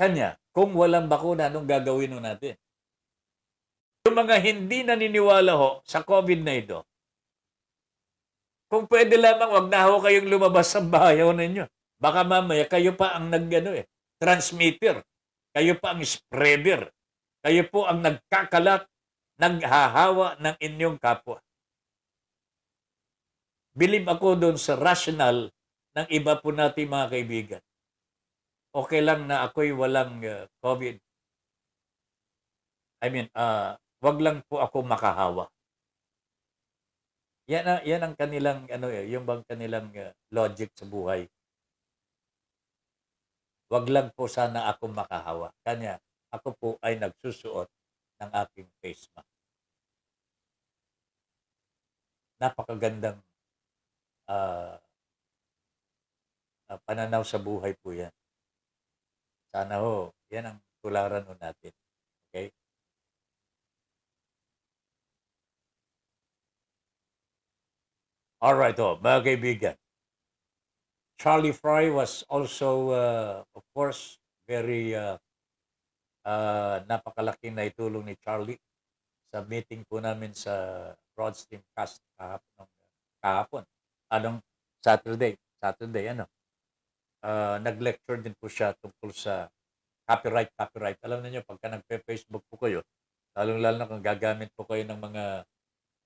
Kanya, kung walang bakuna, anong gagawin ho natin? Yung mga hindi naniniwala ho sa COVID na ito, kung pwede lamang, wag na ho kayong lumabas sa bahay ho ninyo. Baka mamaya, kayo pa ang nag, eh, transmitter. Kayo pa ang spreader. Kayo po ang nagkakalat, naghahawa ng inyong kapwa. Believe ako doon sa rational ng iba po natin mga kaibigan. Okay lang na ako'y walang uh, COVID. I mean, uh, wag lang po ako makahawa. Yan, uh, yan ang kanilang, ano eh, yung bang kanilang uh, logic sa buhay. Wag lang po sana ako makahawa. Kanya, ako po ay nagsusuot ng aking face mask. Napakagandang uh, uh, pananaw sa buhay po yan. Sana ho, yan ang tularan ho natin. Okay? Alright ho, mga kaibigan. Charlie Fry was also, uh, of course, very uh, uh, napakalaki na itulong ni Charlie sa meeting po namin sa Broadstream Cast kahapon. kahapon anong Saturday, Saturday ano, uh, nag-lecture din po siya tungkol sa copyright, copyright. Alam niyo pagka nagpe-Facebook po kayo, lalong-lalo kung gagamit po kayo ng mga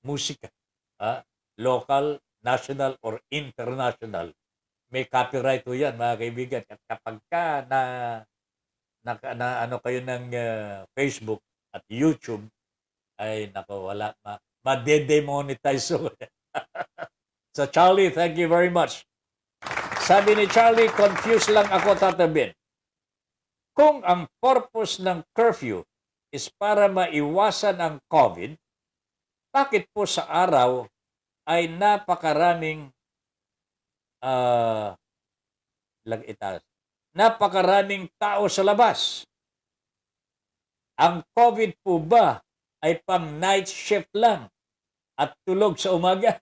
musika, ah, local, national, or international, may copyright po yan, mga kaibigan. At kapag ka na, na, na ano kayo ng uh, Facebook at YouTube, ay nako, wala, ma, ma-demonetize. So Charlie, thank you very much. Sabi ni Charlie, confused lang ako tatabin. Kung ang purpose ng curfew is para maiwasan ang COVID, bakit po sa araw ay napakaraming uh, lag itaas, napakaraming tao sa labas? Ang COVID po ba ay pang night shift lang at tulog sa umaga?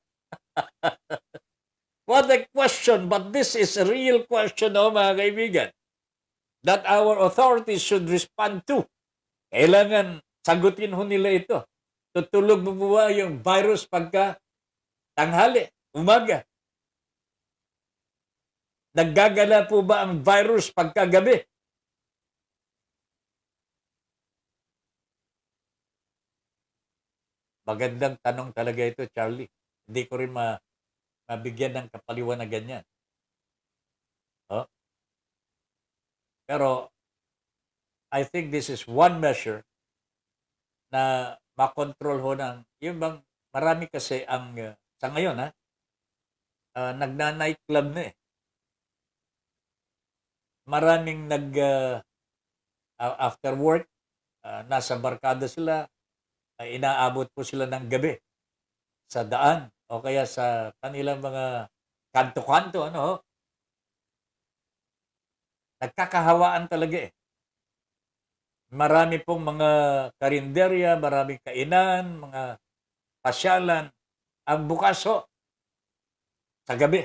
What a question, but this is a real question, oh, mga kaibigan, that our authorities should respond to. Kailangan sagutin ho nila ito. Tutulog mo ba yung virus pagka tanghali, umaga? Naggagala po ba ang virus pagka gabi? Magandang tanong talaga ito, Charlie. Hindi ko rin ma, mabigyan ng kapaliwanagan yan. Oh? Pero, I think this is one measure na makontrol ho ng, yung bang, marami kasi ang, uh, sa ngayon ha, uh, nagna-nightclub na eh. Maraming nag, uh, after work, uh, nasa barkada sila, uh, inaabot po sila ng gabi sa daan o kaya sa kanilang mga kanto-kanto, ano, nagkakahawaan talaga eh. Marami pong mga karinderya, marami kainan, mga pasyalan. Ang bukas ho, sa gabi.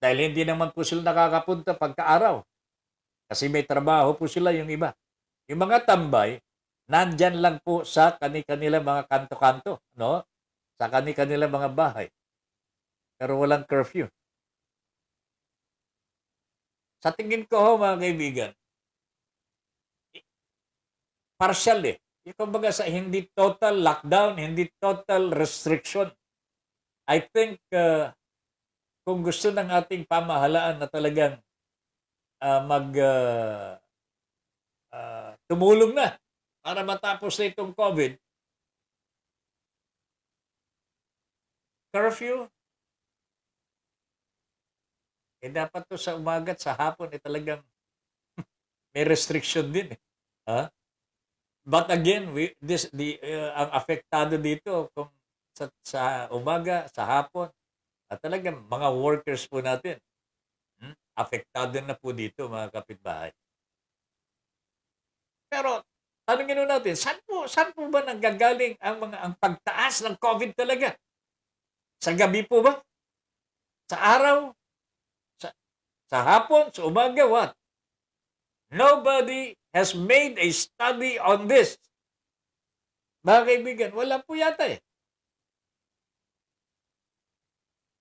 Dahil hindi naman po sila nakakapunta pagkaaraw. Kasi may trabaho po sila yung iba. Yung mga tambay, nandyan lang po sa kani-kanila mga kanto-kanto. No? sa kanila mga bahay. Pero walang curfew. Sa tingin ko ho, mga kaibigan, partial eh. Yung kumbaga sa hindi total lockdown, hindi total restriction. I think uh, kung gusto ng ating pamahalaan na talagang uh, mag uh, uh, tumulong na para matapos na itong COVID, curfew. Eh dapat to sa umaga at sa hapon eh talagang may restriction din eh. Huh? But again, we, this, the, uh, ang apektado dito kung sa, sa umaga, sa hapon, at talagang mga workers po natin, hmm? apektado na po dito mga kapitbahay. Pero tanongin natin, saan po, saan po ba nanggagaling ang mga ang pagtaas ng COVID talaga? Sa gabi po ba? Sa araw? Sa, sa hapon? Sa umaga? What? Nobody has made a study on this. Mga kaibigan, wala po yata eh.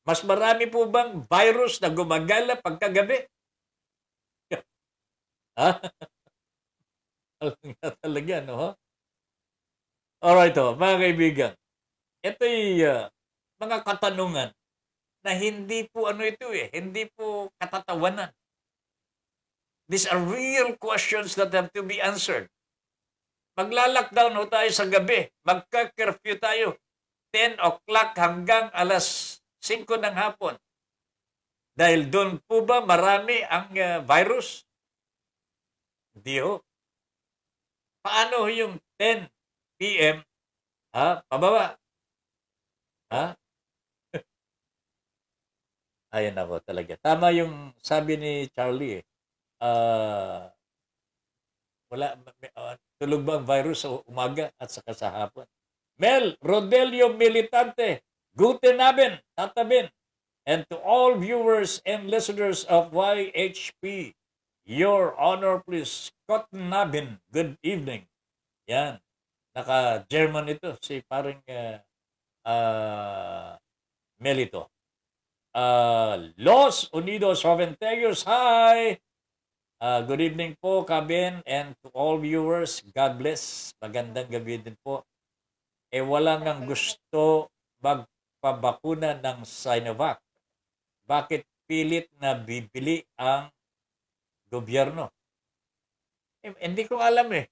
Mas marami po bang virus na gumagala pagkagabi? ha? Alam nga talaga, no? Alright, oh, mga kaibigan. Ito'y uh, mga katanungan na hindi po ano ito eh, hindi po katatawanan. These are real questions that have to be answered. Magla-lockdown ho tayo sa gabi. Magka-curfew tayo. 10 o'clock hanggang alas 5 ng hapon. Dahil doon po ba marami ang uh, virus? Hindi ho. Paano yung 10 p.m. Ha? Pababa. Ha? Ayun ako talaga. Tama yung sabi ni Charlie eh. Uh, wala, uh, tulog bang virus sa umaga at sa hapon? Mel Rodelio Militante, guten abend, tatabin. And to all viewers and listeners of YHP, Your Honor, please, Cotton Nabin, good evening. Yan, naka-German ito, si parang uh, eh, uh, ah, Melito uh, Los Unidos Hoventelius. Hi! Uh, good evening po, Kabin, and to all viewers. God bless. Magandang gabi din po. Eh, wala nang gusto magpabakuna ng Sinovac. Bakit pilit na bibili ang gobyerno? Eh, hindi ko alam eh.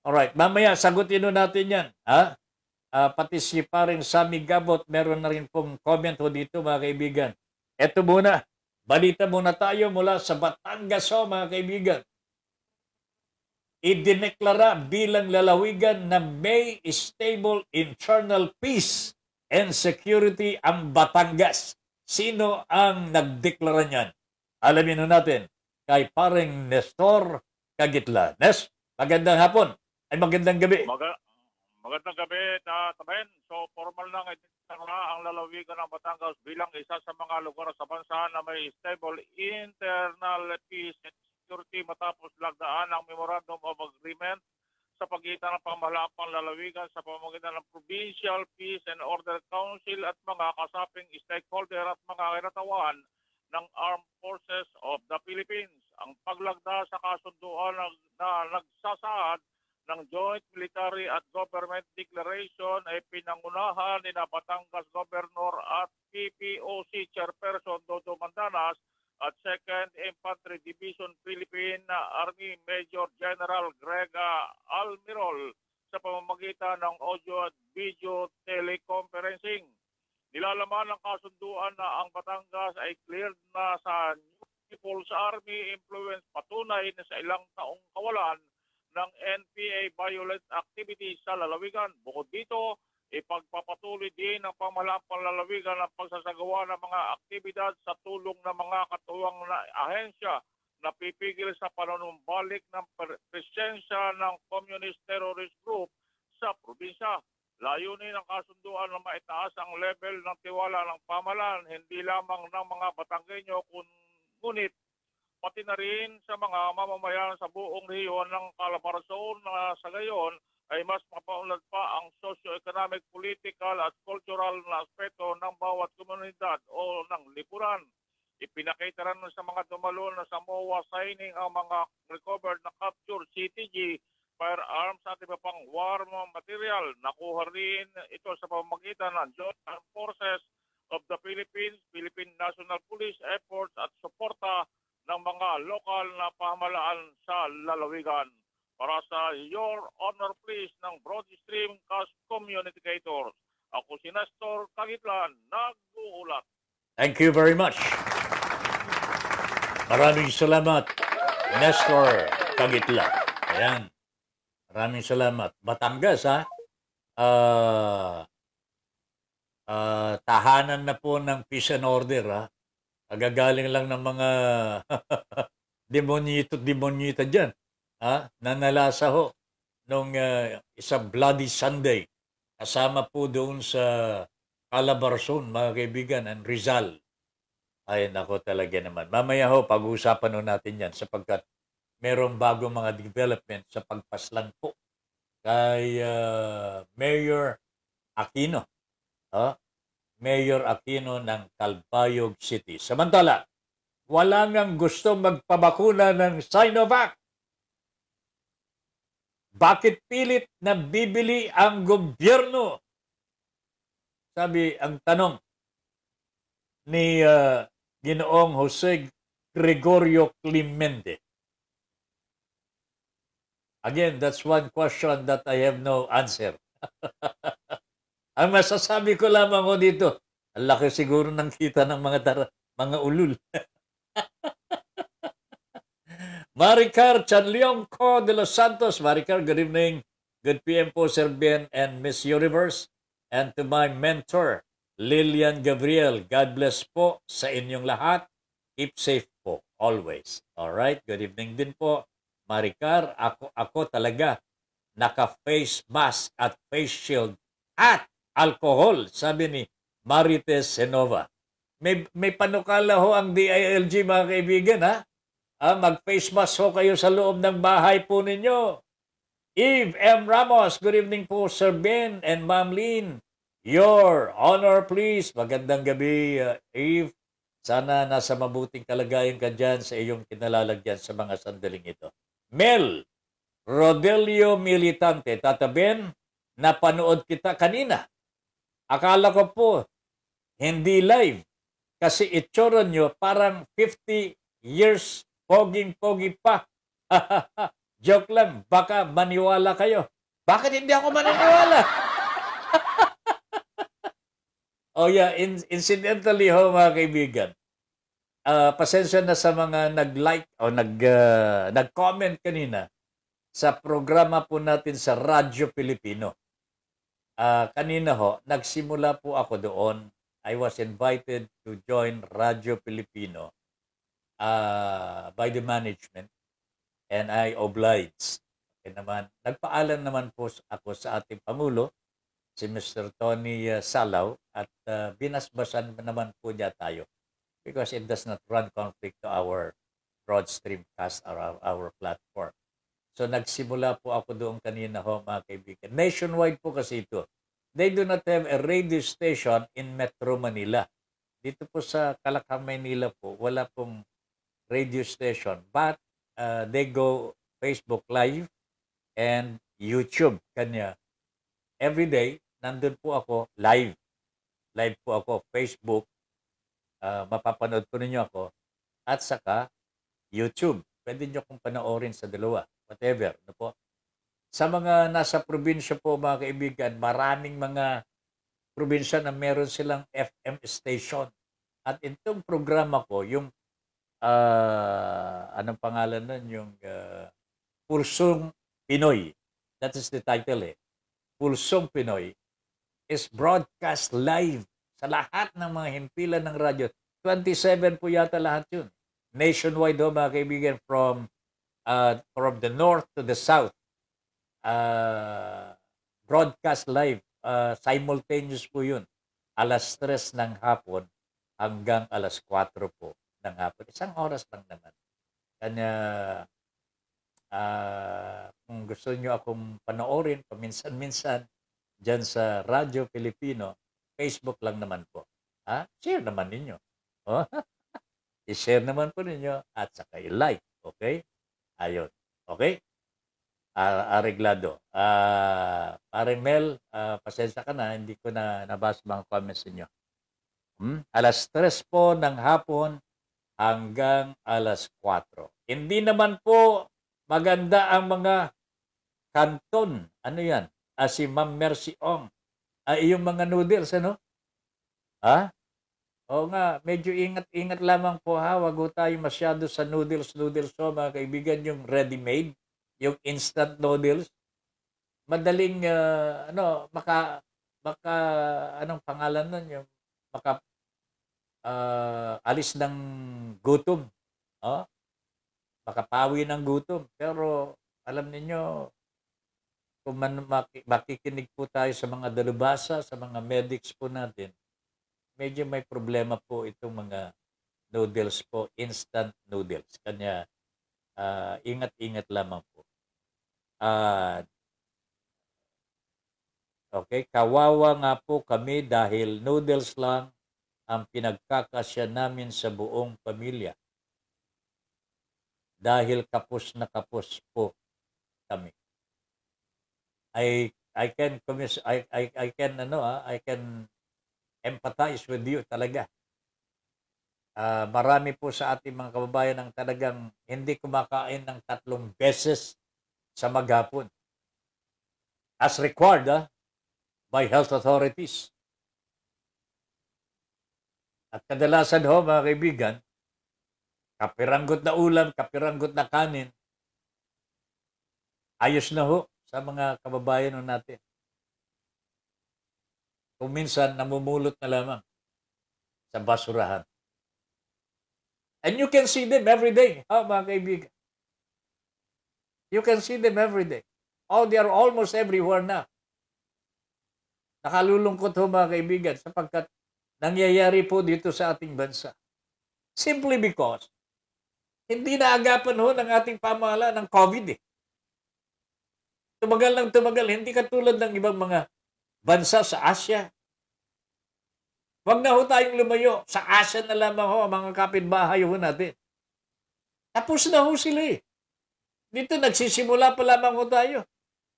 Alright, mamaya sagutin natin yan. Ha? uh, pati si Parin Sami Gabot, meron na rin pong comment ho dito mga kaibigan. Eto muna, balita muna tayo mula sa Batangas ho mga kaibigan. Idineklara bilang lalawigan na may stable internal peace and security ang Batangas. Sino ang nagdeklara niyan? Alamin ho natin kay paring Nestor Kagitla. Nes, magandang hapon. Ay magandang gabi. Maga Magandang gabi na tamen. So formal na ngayon na ang lalawigan ng Batangas bilang isa sa mga lugar sa bansa na may stable internal peace and security matapos lagdaan ang Memorandum of Agreement sa pagitan ng pamahalapang lalawigan sa pamamagitan ng Provincial Peace and Order Council at mga kasaping stakeholder at mga kinatawan ng Armed Forces of the Philippines. Ang paglagda sa kasunduan na, na nagsasaad ng Joint Military at Government Declaration ay pinangunahan ni Batangas Governor at PPOC Chairperson Dodo Mandanas at 2nd Infantry Division Philippine Army Major General Greg Almirol sa pamamagitan ng audio at video teleconferencing. Nilalaman ng kasunduan na ang Batangas ay cleared na sa New People's Army influence patunay na sa ilang taong kawalan ng NPA violent activities sa lalawigan. Bukod dito, ipagpapatuloy din ang pamahalaan lalawigan ng pagsasagawa ng mga aktibidad sa tulong ng mga katuwang na ahensya na pipigil sa panunumbalik ng presensya ng Communist Terrorist Group sa probinsya. Layunin ng kasunduan na maitaas ang level ng tiwala ng pamahalaan hindi lamang ng mga Batangueño, kun ngunit pati na rin sa mga mamamayan sa buong rehiyon ng Calabarzon na sa gayon ay mas mapaunlad pa ang socio-economic, political at cultural na aspeto ng bawat komunidad o ng lipuran. Ipinakita rin sa mga dumalo na sa MOA signing ang mga recovered na capture CTG firearms at iba pang war material. Nakuha rin ito sa pamamagitan ng Joint Armed Forces of the Philippines, Philippine National Police efforts at suporta ng mga lokal na pamahalaan sa lalawigan. Para sa Your Honor Please ng Broadstream Cast Communicators, ako si Nestor Kagitlan, nag-uulat. Thank you very much. Maraming salamat, Nestor Kagitlan. Ayan. Maraming salamat. Batangas, ha? Uh, uh, tahanan na po ng peace and order, ha? Agagaling lang ng mga demonyito demonyita diyan. Ha? Nanalasa ho nung uh, isa Bloody Sunday. Kasama po doon sa Calabarzon, mga kaibigan, and Rizal. Ay, nako talaga naman. Mamaya ho, pag-uusapan natin yan sapagkat merong bagong mga development sa pagpaslan po kay uh, Mayor Aquino. Ha? Mayor Aquino ng Calbayog City. Samantala, wala nang gusto magpabakuna ng Sinovac. Bakit pilit na bibili ang gobyerno? Sabi ang tanong ni uh, Ginoong Jose Gregorio Clemente. Again, that's one question that I have no answer. Ang masasabi ko lamang ko dito, ang laki siguro ng kita ng mga tara, mga ulul. Maricar Chanleong Co. de los Santos. Maricar, good evening. Good PM po, Sir Ben and Miss Universe. And to my mentor, Lillian Gabriel. God bless po sa inyong lahat. Keep safe po, always. All right, good evening din po. Maricar, ako, ako talaga naka-face mask at face shield at alcohol, sabi ni Marites Senova. May, may panukala ho ang DILG mga kaibigan ha. Ah, mag-face mask ho kayo sa loob ng bahay po ninyo. Eve M. Ramos, good evening po Sir Ben and Ma'am Lynn. Your honor please. Magandang gabi uh, Eve. Sana nasa mabuting kalagayan ka dyan sa iyong kinalalagyan sa mga sandaling ito. Mel Rodelio Militante, Tata Ben, napanood kita kanina Akala ko po, hindi live. Kasi itsura nyo parang 50 years poging-pogi pa. Joke lang, baka maniwala kayo. Bakit hindi ako maniwala? oh yeah, in- incidentally ho mga kaibigan, uh, pasensya na sa mga nag-like o nag, uh, nag-comment kanina sa programa po natin sa Radyo Pilipino. Uh, kanina ho, nagsimula po ako doon. I was invited to join Radio Filipino uh, ah, by the management and I obliged. Okay naman. Nagpaalam naman po ako sa ating Pangulo, si Mr. Tony ah, Salaw, at uh, binasbasan naman po niya tayo because it does not run conflict to our stream cast or our, our platform. So nagsimula po ako doon kanina ho mga kaibigan. Nationwide po kasi ito. They do not have a radio station in Metro Manila. Dito po sa Calacam, Manila po, wala pong radio station. But uh, they go Facebook Live and YouTube. Kanya, every day, nandun po ako live. Live po ako, Facebook. Uh, mapapanood po ninyo ako. At saka, YouTube. Pwede nyo kong panoorin sa dalawa whatever. Ano po? Sa mga nasa probinsya po mga kaibigan, maraming mga probinsya na meron silang FM station. At itong programa ko, yung uh, anong pangalan nun? Yung uh, Pulsong Pinoy. That is the title eh. Pulsong Pinoy is broadcast live sa lahat ng mga himpilan ng radyo. 27 po yata lahat yun. Nationwide ho, mga kaibigan from uh, from the north to the south uh, broadcast live uh, simultaneous po yun alas tres ng hapon hanggang alas 4 po ng hapon isang oras lang naman kanya uh, uh, kung gusto niyo akong panoorin paminsan-minsan diyan sa Radyo Pilipino Facebook lang naman po ha share naman ninyo oh i-share naman po ninyo at saka i-like okay Ayun. Okay? Uh, areglado. Uh, ah, pare Mel, uh, pasensya ka na. Hindi ko na nabasa mga comments ninyo. Hmm? Alas 3 po ng hapon hanggang alas 4. Hindi naman po maganda ang mga kanton. Ano yan? Ah, si Ma'am Mercy Ong. Ah, yung mga noodles, ano? Ha? Ah? Oo nga, medyo ingat-ingat lamang po ha. Wag ho tayo masyado sa noodles-noodles ho mga kaibigan. Yung ready-made, yung instant noodles. Madaling, uh, ano, maka, maka, anong pangalan nun? Yung maka, uh, alis ng gutom. Oh? Makapawi ng gutom. Pero, alam niyo kung man, makikinig po tayo sa mga dalubasa, sa mga medics po natin, medyo may problema po itong mga noodles po, instant noodles. Kanya, uh, ingat-ingat lamang po. Uh, okay, kawawa nga po kami dahil noodles lang ang pinagkakasya namin sa buong pamilya. Dahil kapos na kapos po kami. I I can I I I can ano ah, I can empathize with you talaga. Uh, marami po sa ating mga kababayan ang talagang hindi kumakain ng tatlong beses sa maghapon. As required ah, by health authorities. At kadalasan ho mga kaibigan, kapiranggot na ulam, kapiranggot na kanin, ayos na ho sa mga kababayan natin. Kung minsan, namumulot na lamang sa basurahan. And you can see them every day, ha, mga kaibigan. You can see them every day. Oh, they are almost everywhere na. Nakalulungkot ho mga kaibigan sapagkat nangyayari po dito sa ating bansa. Simply because hindi naagapan ho ng ating pamahala ng COVID eh. Tumagal ng tumagal, hindi katulad ng ibang mga bansa sa Asya. Huwag na ho tayong lumayo. Sa Asya na lamang ho, mga kapitbahay ho natin. Tapos na ho sila eh. Dito nagsisimula pa lamang ho tayo.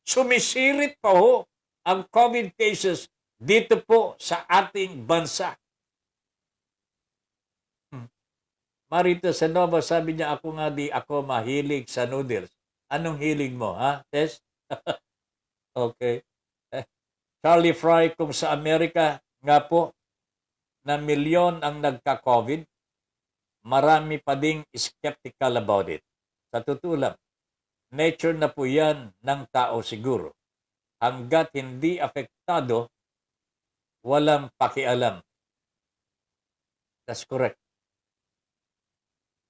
Sumisirit pa ho ang COVID cases dito po sa ating bansa. Hmm. Marita Sanova, sabi niya, ako nga di ako mahilig sa noodles. Anong hilig mo, ha, Test? okay. Charlie Fry, kung sa Amerika nga po na milyon ang nagka-COVID, marami pa ding skeptical about it. Sa totoo lang, nature na po yan ng tao siguro. Hanggat hindi apektado, walang pakialam. That's correct.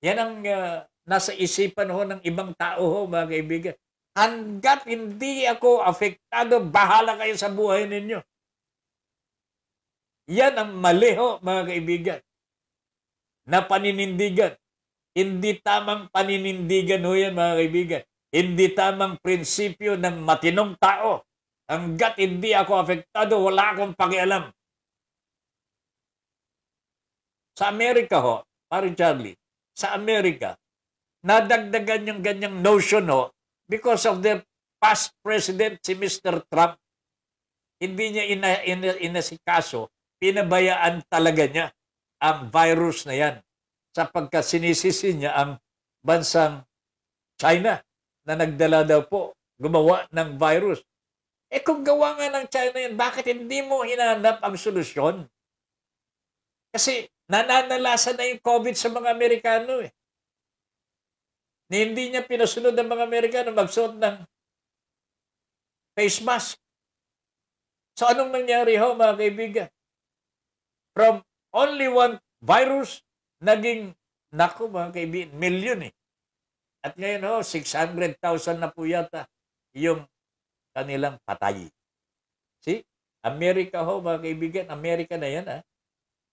Yan ang uh, nasa isipan ho ng ibang tao ho, mga kaibigan. Hanggat hindi ako apektado, bahala kayo sa buhay ninyo. Yan ang maliho, mga kaibigan, na paninindigan. Hindi tamang paninindigan ho yan, mga kaibigan. Hindi tamang prinsipyo ng matinong tao. Hanggat hindi ako apektado, wala akong pakialam. Sa Amerika ho, pare Charlie, sa Amerika, nadagdagan yung ganyang notion ho because of the past president si Mr. Trump, hindi niya ina, ina, inasikaso, pinabayaan talaga niya ang virus na yan sapagkat sinisisi niya ang bansang China na nagdala daw po gumawa ng virus. e kung gawa nga ng China yan, bakit hindi mo hinanap ang solusyon? Kasi nananalasa na yung COVID sa mga Amerikano eh na hindi niya pinasunod ng mga Amerikano magsuot ng face mask. So anong nangyari ho mga kaibigan? From only one virus, naging, naku mga kaibigan, million eh. At ngayon ho, 600,000 na po yata yung kanilang patay. See? Amerika ho mga kaibigan, Amerika na yan ah.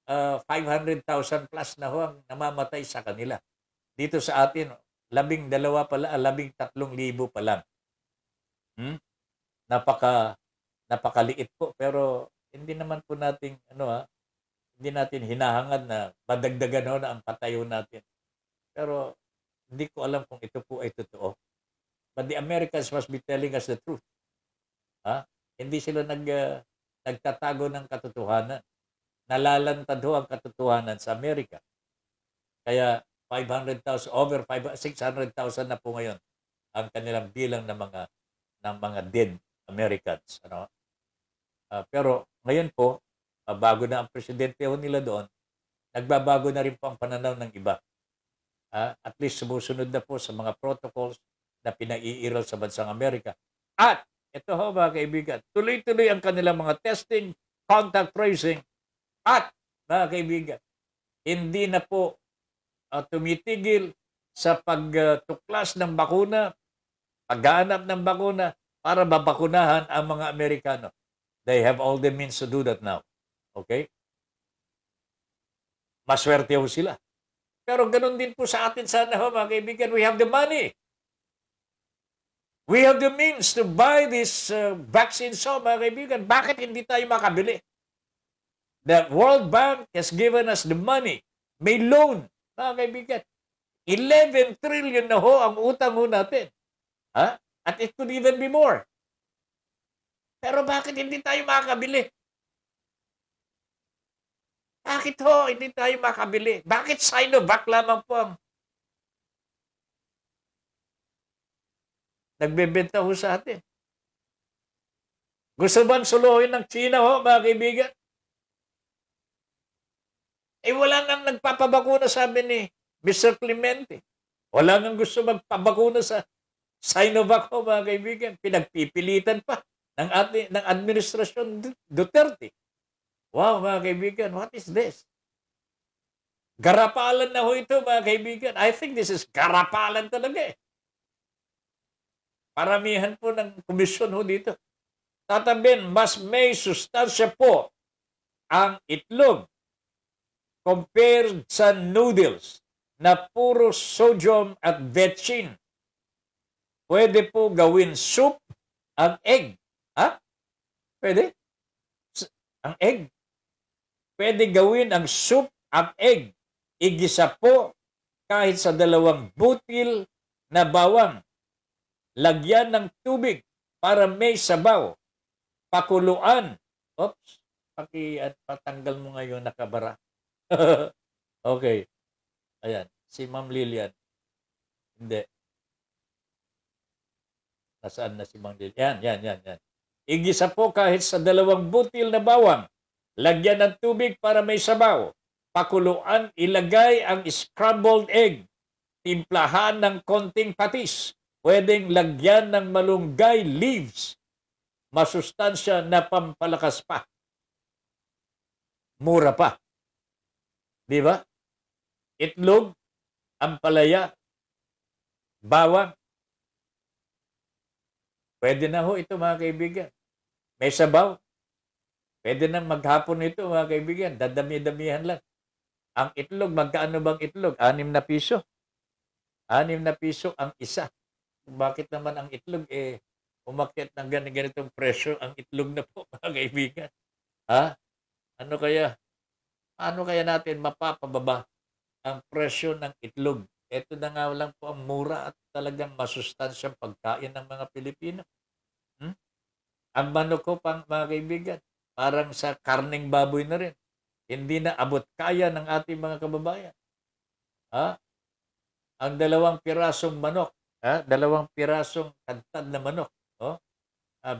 Uh, 500,000 plus na ho ang namamatay sa kanila. Dito sa atin, labing dalawa pala, ah, labing tatlong libo pa lang. Hmm? Napaka, napakaliit po. Pero hindi naman po natin, ano ha, ah, hindi natin hinahangad na madagdagan ho na ang patayo natin. Pero hindi ko alam kung ito po ay totoo. But the Americans must be telling us the truth. Ha? Hindi sila nag, uh, nagtatago ng katotohanan. Nalalantad ho ang katotohanan sa Amerika. Kaya 500,000 over 600,000 na po ngayon ang kanilang bilang ng mga ng mga dead Americans ano uh, pero ngayon po uh, bago na ang presidente ho nila doon nagbabago na rin po ang pananaw ng iba uh, at least sumusunod na po sa mga protocols na pinaiiral sa bansang Amerika at ito ho mga kaibigan tuloy-tuloy ang kanilang mga testing contact tracing at mga kaibigan hindi na po uh, tumitigil sa pagtuklas ng bakuna, pagganap ng bakuna para babakunahan ang mga Amerikano. They have all the means to do that now. Okay? Maswerte ho sila. Pero ganun din po sa atin sana ho, mga kaibigan. We have the money. We have the means to buy this uh, vaccine. So, mga kaibigan, bakit hindi tayo makabili? The World Bank has given us the money. May loan mga kaibigan, 11 trillion na ho ang utang ho natin. Ha? At it could even be more. Pero bakit hindi tayo makabili? Bakit ho, hindi tayo makabili? Bakit Sinovac lamang po ang nagbebenta ho sa atin? Gusto ba suluhin ng China ho, mga kaibigan? Eh wala nang nagpapabakuna sabi ni Mr. Clemente. Wala nang gusto magpabakuna sa Sinovac ho mga kaibigan. Pinagpipilitan pa ng, ating, ng administrasyon Duterte. Wow mga kaibigan, what is this? Garapalan na ho ito mga kaibigan. I think this is garapalan talaga eh. Paramihan po ng komisyon ho dito. Tatabin, mas may sustansya po ang itlog compared sa noodles na puro sodium at vetchin. Pwede po gawin soup ang egg. Ha? Pwede? Ang egg. Pwede gawin ang soup at egg. Igisa po kahit sa dalawang butil na bawang. Lagyan ng tubig para may sabaw. Pakuluan. Oops, paki, at patanggal mo ngayon nakabara. okay. Ayan. Si Ma'am Lilian. Hindi. Nasaan na si Ma'am Lilian? Yan, yan, yan, Igisa po kahit sa dalawang butil na bawang. Lagyan ng tubig para may sabaw. Pakuluan, ilagay ang scrambled egg. Timplahan ng konting patis. Pwedeng lagyan ng malunggay leaves. Masustansya na pampalakas pa. Mura pa. Di ba? Itlog, ampalaya, bawang. Pwede na ho ito mga kaibigan. May sabaw. Pwede na maghapon ito mga kaibigan. Dadami-damihan lang. Ang itlog, magkaano bang itlog? Anim na piso. Anim na piso ang isa. Bakit naman ang itlog eh umakyat ng ganitong presyo ang itlog na po mga kaibigan? Ha? Ano kaya? Paano kaya natin mapapababa ang presyo ng itlog? Ito na nga lang po ang mura at talagang masustansyang pagkain ng mga Pilipino. Hmm? Ang manok ko, pang, mga kaibigan, parang sa karning baboy na rin. Hindi na abot kaya ng ating mga kababayan. Ha? Ang dalawang pirasong manok, ha? dalawang pirasong kantad na manok, oh? uh,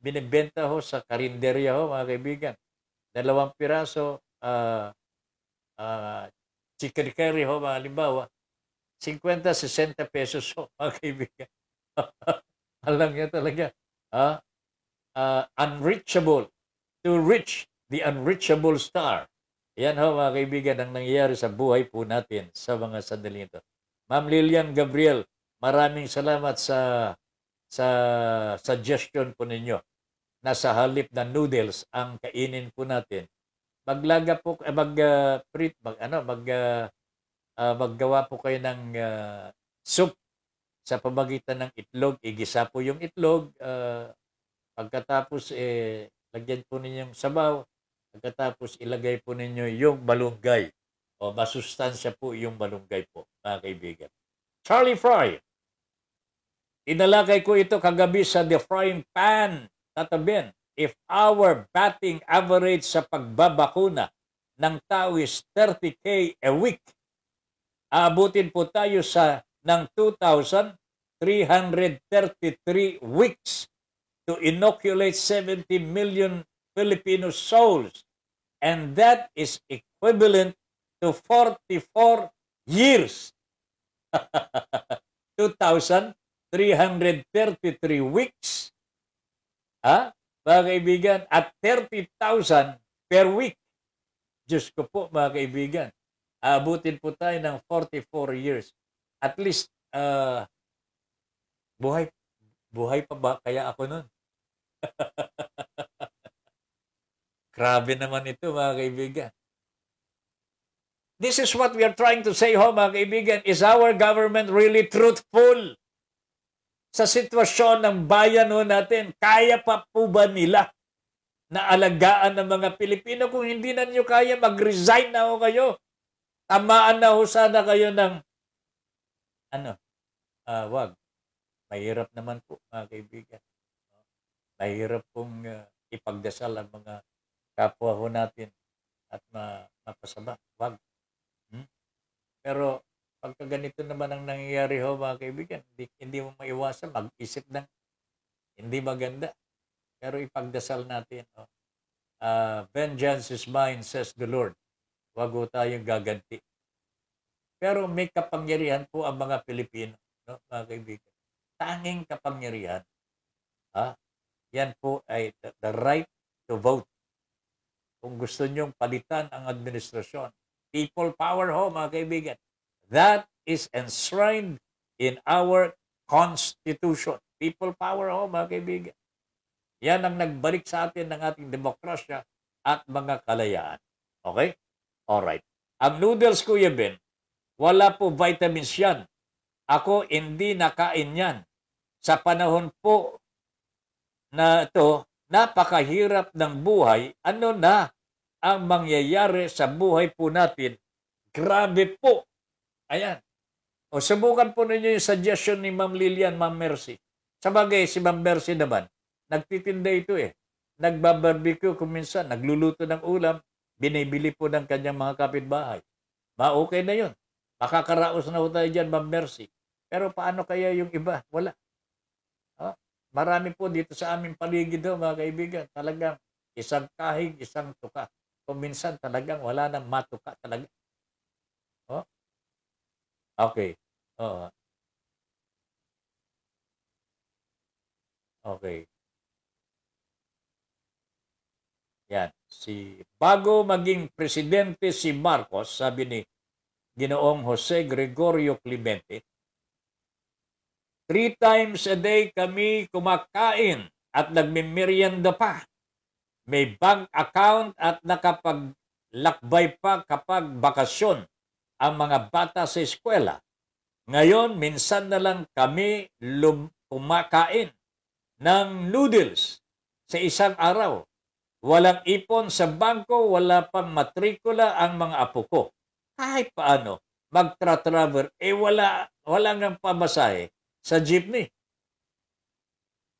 binibenta ho sa karinderya ho, mga kaibigan. Dalawang piraso, uh, uh, chicken curry ho, mga halimbawa, 50, 60 pesos ho, mga kaibigan. Alam niya talaga, ha? Uh, unreachable, to reach the unreachable star. Yan ho mga kaibigan ang nangyayari sa buhay po natin sa mga sandaling ito. Ma'am Lilian Gabriel, maraming salamat sa sa suggestion po ninyo. na sa halip na noodles ang kainin po natin maglaga po eh, mag uh, ah, print mag ano mag uh, uh, maggawa po kayo ng uh, soup sa pamagitan ng itlog igisa po yung itlog uh, pagkatapos eh lagyan po ninyo ng sabaw pagkatapos ilagay po ninyo yung balunggay o masustansya po yung balunggay po mga kaibigan Charlie Fry Inalakay ko ito kagabi sa the frying pan tatabin if our batting average sa pagbabakuna ng tao is 30K a week, abutin po tayo sa ng 2,333 weeks to inoculate 70 million Filipino souls. And that is equivalent to 44 years. 2,333 weeks. Ha? Ah, mga kaibigan, at 30,000 per week. Diyos ko po, mga kaibigan, aabutin po tayo ng 44 years. At least, uh, buhay, buhay pa ba kaya ako nun? Grabe naman ito, mga kaibigan. This is what we are trying to say ho, mga kaibigan. Is our government really truthful? sa sitwasyon ng bayan ho natin, kaya pa po ba nila na alagaan ng mga Pilipino kung hindi na niyo kaya mag-resign na ho kayo. Tamaan na ho sana kayo ng ano? Uh, wag. Mahirap naman po mga kaibigan. Mahirap pong uh, ipagdasal ang mga kapwa ho natin at ma mapasama. Wag. Hmm? Pero pagka ganito naman ang nangyayari ho mga kaibigan, hindi, hindi mo maiwasan mag-isip ng hindi maganda. Pero ipagdasal natin. Oh. Uh, Vengeance is mine, says the Lord. Huwag tayong gaganti. Pero may kapangyarihan po ang mga Pilipino, no, mga kaibigan. Tanging kapangyarihan. Ha? Yan po ay the, the right to vote. Kung gusto nyong palitan ang administrasyon, people power ho, mga kaibigan that is enshrined in our Constitution. People power, oh mga kaibigan. Yan ang nagbalik sa atin ng ating demokrasya at mga kalayaan. Okay? Alright. Ang noodles, Kuya Ben, wala po vitamins yan. Ako hindi nakain yan. Sa panahon po na ito, napakahirap ng buhay. Ano na ang mangyayari sa buhay po natin? Grabe po Ayan. O subukan po ninyo yung suggestion ni Ma'am Lilian, Ma'am Mercy. Sabagay, si Ma'am Mercy naman, nagtitinda ito eh. Nagbabarbecue kung minsan, nagluluto ng ulam, binibili po ng kanyang mga kapitbahay. Ba, okay na yun. Makakaraos na ho tayo dyan, Ma'am Mercy. Pero paano kaya yung iba? Wala. Ha? Marami po dito sa aming paligid ho, mga kaibigan. Talagang isang kahig, isang tuka. Kung minsan talagang wala nang matuka talaga. Okay. Oo. Okay. Yan. Si, bago maging presidente si Marcos, sabi ni Ginoong Jose Gregorio Clemente, Three times a day kami kumakain at nagmimiryanda pa. May bank account at nakapaglakbay pa kapag bakasyon ang mga bata sa eskwela. Ngayon, minsan na lang kami kumakain ng noodles sa isang araw. Walang ipon sa bangko, wala pang matrikula ang mga apo ko. Kahit paano, magtra-travel, eh wala, wala nang pamasahe sa jeepney.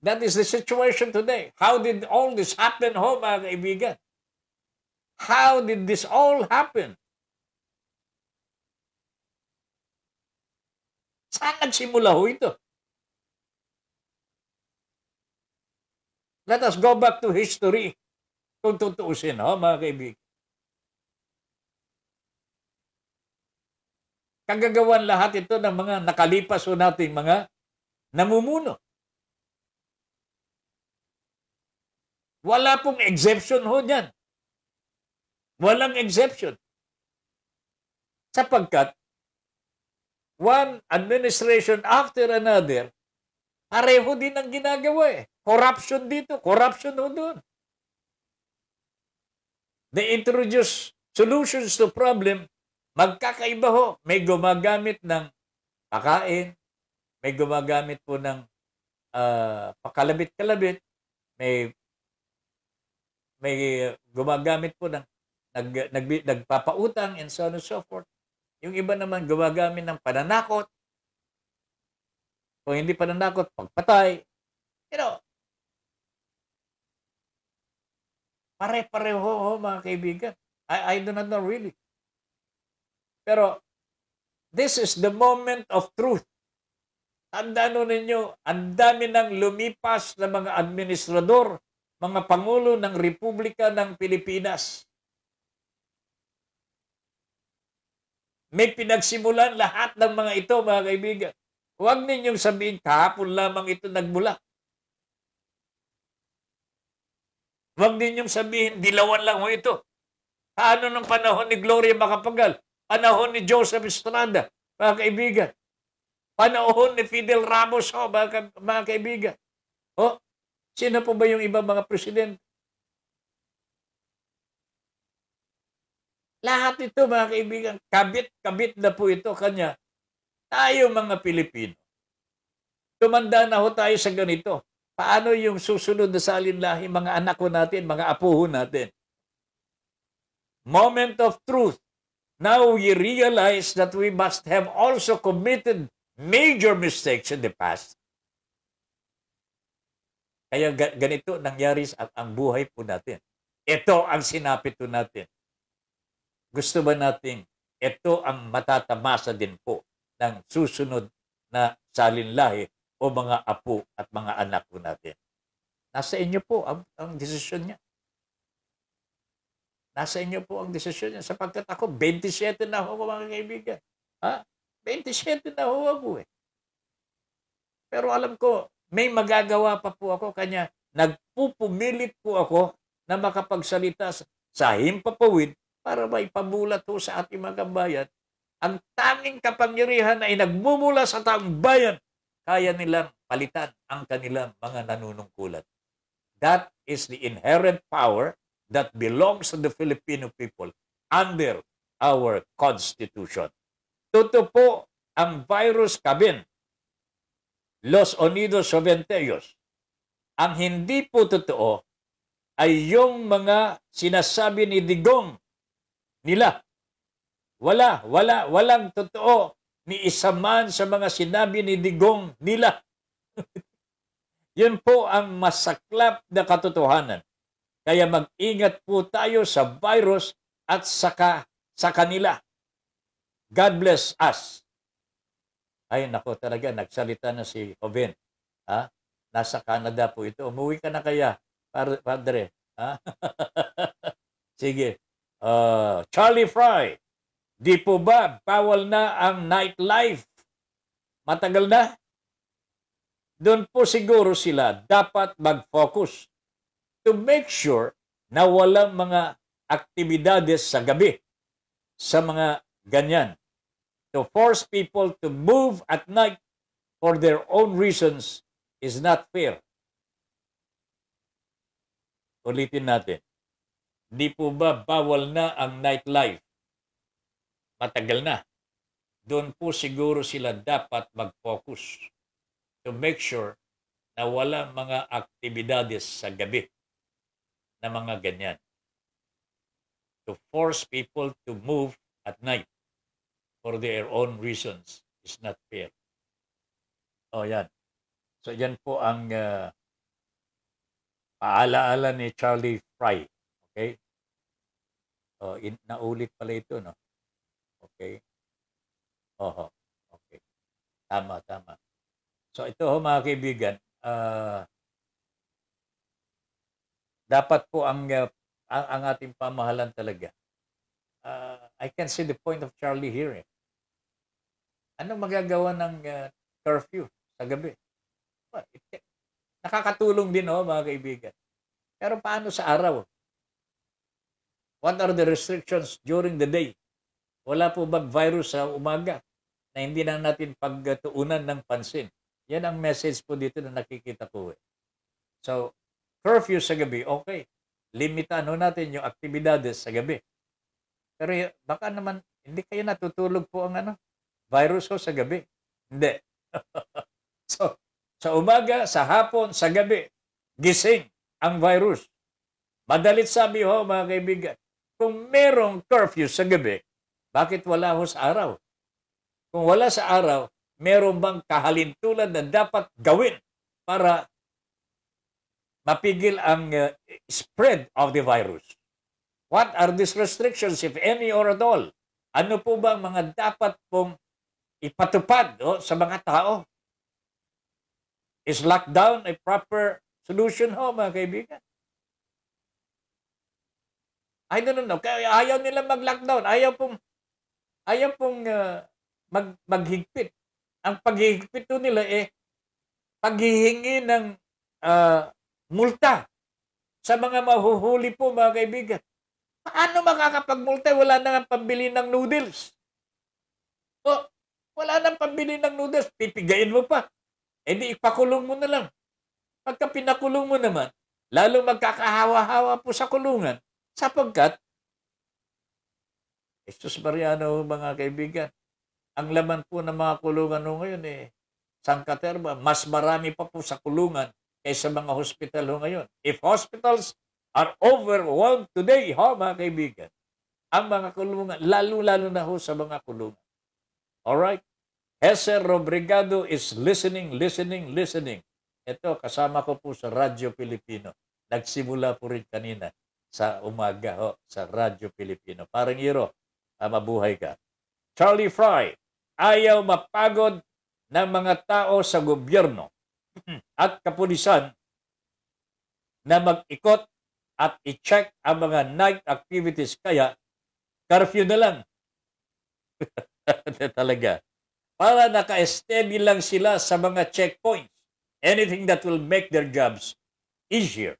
That is the situation today. How did all this happen ho, mga kaibigan? How did this all happen? Saan nagsimula ho ito? Let us go back to history kung tutuusin, ha, mga kaibigan. Kagagawan lahat ito ng mga nakalipas o nating mga namumuno. Wala pong exception ho niyan. Walang exception. Sapagkat one administration after another, pareho din ang ginagawa eh. Corruption dito, corruption doon. They introduce solutions to problem, magkakaiba ho. May gumagamit ng pakain, may gumagamit po ng uh, pakalabit-kalabit, may may gumagamit po ng nag, nag, nagpapautang and so on and so forth. Yung iba naman gumagamit ng pananakot. Kung hindi pananakot, pagpatay. You know, pare-pareho ho, oh, mga kaibigan. I, I do not know really. Pero, this is the moment of truth. Tandaan ninyo, ang dami nang lumipas na mga administrador, mga pangulo ng Republika ng Pilipinas. May pinagsimulan lahat ng mga ito, mga kaibigan. Huwag ninyong sabihin, kahapon lamang ito nagmula. Huwag ninyong sabihin, dilawan lang ho ito. Ano ng panahon ni Gloria Macapagal? Panahon ni Joseph Estrada, mga kaibigan. Panahon ni Fidel Ramos, oh, mga, ka- mga kaibigan. Oh, sino po ba yung iba mga presidente? Lahat ito mga kaibigan, kabit-kabit na po ito kanya. Tayo mga Pilipino, tumanda na ho tayo sa ganito. Paano yung susunod na salinlahi mga anak ko natin, mga apuho natin? Moment of truth. Now we realize that we must have also committed major mistakes in the past. Kaya ganito nangyari ang, ang buhay po natin. Ito ang sinapit po natin gusto ba natin ito ang matatamasa din po ng susunod na salinlahi o mga apo at mga anak po natin. Nasa inyo po ang, ang desisyon niya. Nasa inyo po ang desisyon niya sapagkat ako 27 na ako mga kaibigan. Ha? 27 na ako eh. Pero alam ko, may magagawa pa po ako kanya nagpupumilit po ako na makapagsalita sa himpapawid para may pamulat ho sa ating mga bayan. Ang tanging kapangyarihan ay nagmumula sa taong bayan. Kaya nilang palitan ang kanilang mga nanunungkulan. That is the inherent power that belongs to the Filipino people under our Constitution. Totoo po ang virus kabin, Los Unidos Sovienteyos. Ang hindi po totoo ay yung mga sinasabi ni Digong nila. Wala, wala, walang totoo ni isa man sa mga sinabi ni Digong nila. Yun po ang masaklap na katotohanan. Kaya mag-ingat po tayo sa virus at saka sa kanila. God bless us. Ay nako talaga, nagsalita na si Oven. Ha? Nasa Canada po ito. Umuwi ka na kaya, padre. Ha? Sige uh, Charlie Fry, di po ba bawal na ang nightlife? Matagal na? Doon po siguro sila dapat mag-focus to make sure na wala mga aktibidades sa gabi sa mga ganyan. To force people to move at night for their own reasons is not fair. Ulitin natin Di po ba bawal na ang nightlife? Matagal na. Doon po siguro sila dapat mag-focus to make sure na wala mga aktibidades sa gabi na mga ganyan. To force people to move at night for their own reasons is not fair. O oh, yan. So yan po ang uh, paalaala ni Charlie Fry. Okay? Oh, in, naulit pala ito, no? Okay. Oho. Okay. Tama, tama. So ito ho mga kaibigan, uh, dapat po ang, uh, ang, ating pamahalan talaga. Uh, I can see the point of Charlie here. Eh. Ano magagawa ng uh, curfew sa gabi? Well, it, nakakatulong din ho oh, mga kaibigan. Pero paano sa araw? What are the restrictions during the day? Wala po bang virus sa umaga na hindi na natin pagtuunan ng pansin? Yan ang message po dito na nakikita ko. Eh. So, curfew sa gabi, okay. Limita ano natin yung aktibidades sa gabi. Pero baka naman, hindi kayo natutulog po ang ano, virus ko sa gabi. Hindi. so, sa umaga, sa hapon, sa gabi, gising ang virus. Madalit sabi ho, mga kaibigan, kung merong curfew sa gabi, bakit wala ho sa araw? Kung wala sa araw, meron bang kahalintulan na dapat gawin para mapigil ang uh, spread of the virus? What are these restrictions, if any or at all? Ano po ba mga dapat pong ipatupad no, sa mga tao? Is lockdown a proper solution ho, mga kaibigan? I don't know. Kaya ayaw nila mag-lockdown. Ayaw pong ayaw pong uh, mag maghigpit. Ang paghihigpit nila eh paghihingi ng uh, multa sa mga mahuhuli po mga kaibigan. Paano makakapagmulta? Wala na ang pambili ng noodles. O, wala nang pambili ng noodles. Pipigayin mo pa. E di ipakulong mo na lang. Pagka pinakulong mo naman, lalo magkakahawa-hawa po sa kulungan, Sapagkat, Estos Mariano, mga kaibigan, ang laman po ng mga kulungan ngayon eh, Sangkaterba, mas marami pa po sa kulungan kaysa mga hospital ho ngayon. If hospitals are overwhelmed today, ha mga kaibigan, ang mga kulungan, lalo-lalo na ho sa mga kulungan. Alright? Hesse Robrigado is listening, listening, listening. Ito, kasama ko po sa Radyo Pilipino. Nagsimula po rin kanina sa umaga ho, sa Radyo Pilipino. Parang Iro, ah, mabuhay ka. Charlie Fry, ayaw mapagod ng mga tao sa gobyerno at kapulisan na mag-ikot at i-check ang mga night activities kaya curfew na lang. Talaga. Para naka-steady lang sila sa mga checkpoints. Anything that will make their jobs easier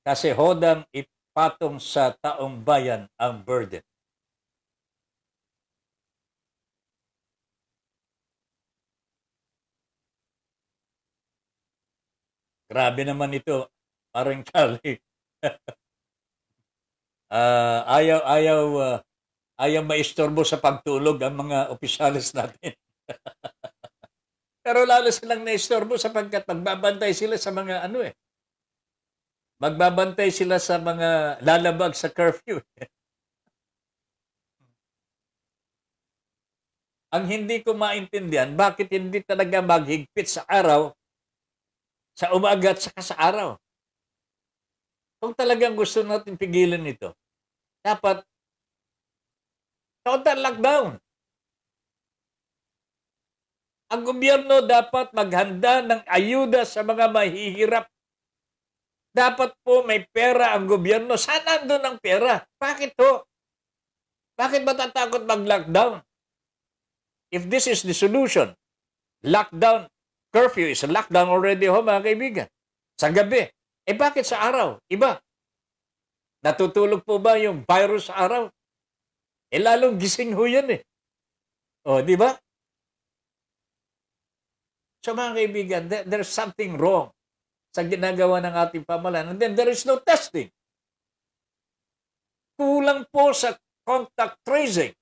kasi hodang ipatong sa taong bayan ang burden. Grabe naman ito, parang kali. uh, ah, ayaw, ayaw, uh, ayaw maistorbo sa pagtulog ang mga opisyalis natin. Pero lalo silang naistorbo sapagkat nagbabantay sila sa mga ano eh, Magbabantay sila sa mga lalabag sa curfew. Ang hindi ko maintindihan, bakit hindi talaga maghigpit sa araw, sa umaga at saka sa araw? Kung talagang gusto natin pigilan ito, dapat total lockdown. Ang gobyerno dapat maghanda ng ayuda sa mga mahihirap dapat po may pera ang gobyerno. Saan nandun ang pera? Bakit ho? Bakit ba tatakot mag-lockdown? If this is the solution, lockdown, curfew is lockdown already ho mga kaibigan. Sa gabi. Eh bakit sa araw? Iba. Natutulog po ba yung virus sa araw? Eh lalong gising ho yan eh. O, oh, di ba? So mga kaibigan, there's something wrong sa ginagawa ng ating pamalan. And then there is no testing. Kulang po sa contact tracing.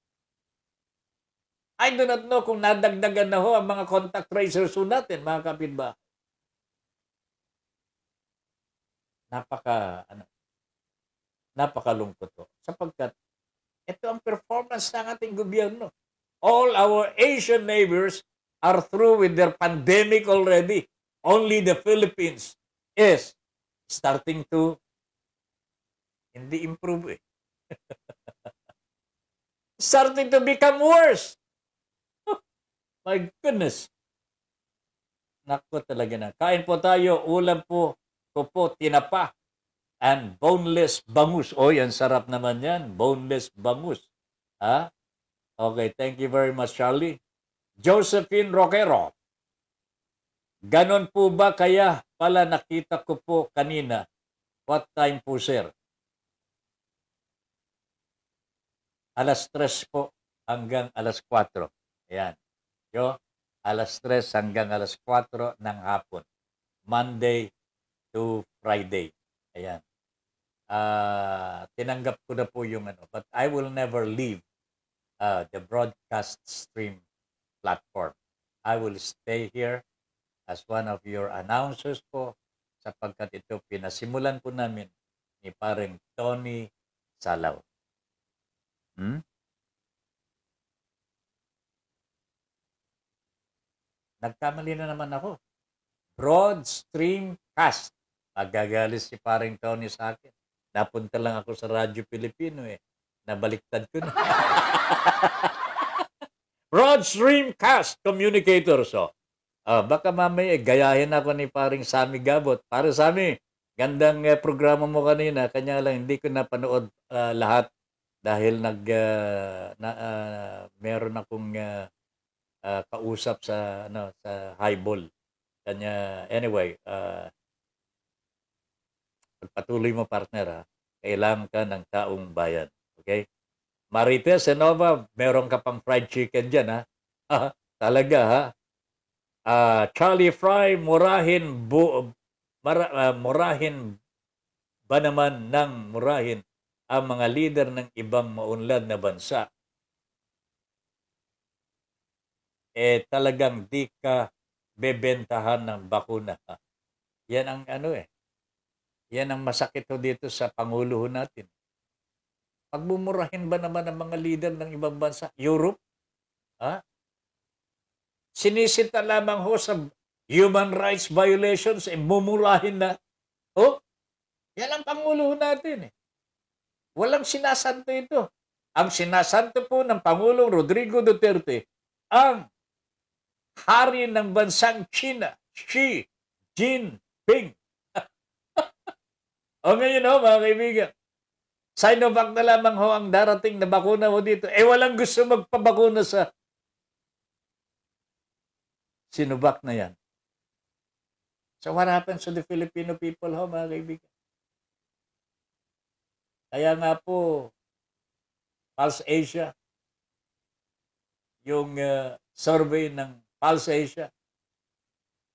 I do not know kung nadagdagan na ho ang mga contact tracers ho natin, mga kapitba. Napaka, ano, napakalungkot ho. Sapagkat, ito ang performance ng ating gobyerno. All our Asian neighbors are through with their pandemic already. Only the Philippines is starting to hindi improve eh. starting to become worse. Oh, my goodness. Nako talaga na. Kain po tayo, ulam po, kupo, tinapa, and boneless bangus. Oy, ang sarap naman yan. Boneless bangus. Ha? Okay, thank you very much, Charlie. Josephine Roquero. Ganon po ba kaya Pala nakita ko po kanina. What time po, sir? Alas 3 po hanggang alas 4. Ayan. Yo, alas 3 hanggang alas 4 ng hapon. Monday to Friday. Ayan. Uh, tinanggap ko na po yung ano. But I will never leave uh, the broadcast stream platform. I will stay here as one of your announcers po sapagkat ito pinasimulan po namin ni paring Tony Salaw. Hmm? Nagkamali na naman ako. Broad Stream Cast. Magagalis si paring Tony sa akin. Napunta lang ako sa Radyo Pilipino eh. Nabaliktad ko na. Broad Stream Cast communicator. So, Ah, baka mamaya gayahin ako ni paring Sami Gabot. Pare Sami, gandang eh, programa mo kanina. Kanya lang, hindi ko napanood uh, lahat dahil nag uh, na, uh, meron akong uh, uh, kausap sa ano sa highball. Kanya anyway, uh, pagpatuloy mo partner ha, kailangan ka ng taong bayan. Okay? Marites, Senova, meron ka pang fried chicken dyan ha. Talaga ha uh, Charlie Fry, murahin bu, mara, uh, murahin ba naman ng murahin ang mga leader ng ibang maunlad na bansa. Eh talagang di ka bebentahan ng bakuna. Yan ang ano eh. Yan ang masakit dito sa Pangulo natin. Pagmumurahin ba naman ang mga leader ng ibang bansa? Europe? Ha? Ah, Sinisita lamang ho sa human rights violations, eh, mumulahin na. Oh, yan ang Pangulo natin. Eh. Walang sinasanto ito. Ang sinasanto po ng Pangulong Rodrigo Duterte, ang hari ng bansang China, Xi Jinping. o ngayon ho, mga kaibigan, Sinovac na lamang ho ang darating na bakuna ho dito. Eh walang gusto magpabakuna sa sinubak na yan. So what happens to the Filipino people ho, mga kaibigan? Kaya nga po, Pulse Asia, yung uh, survey ng Pulse Asia,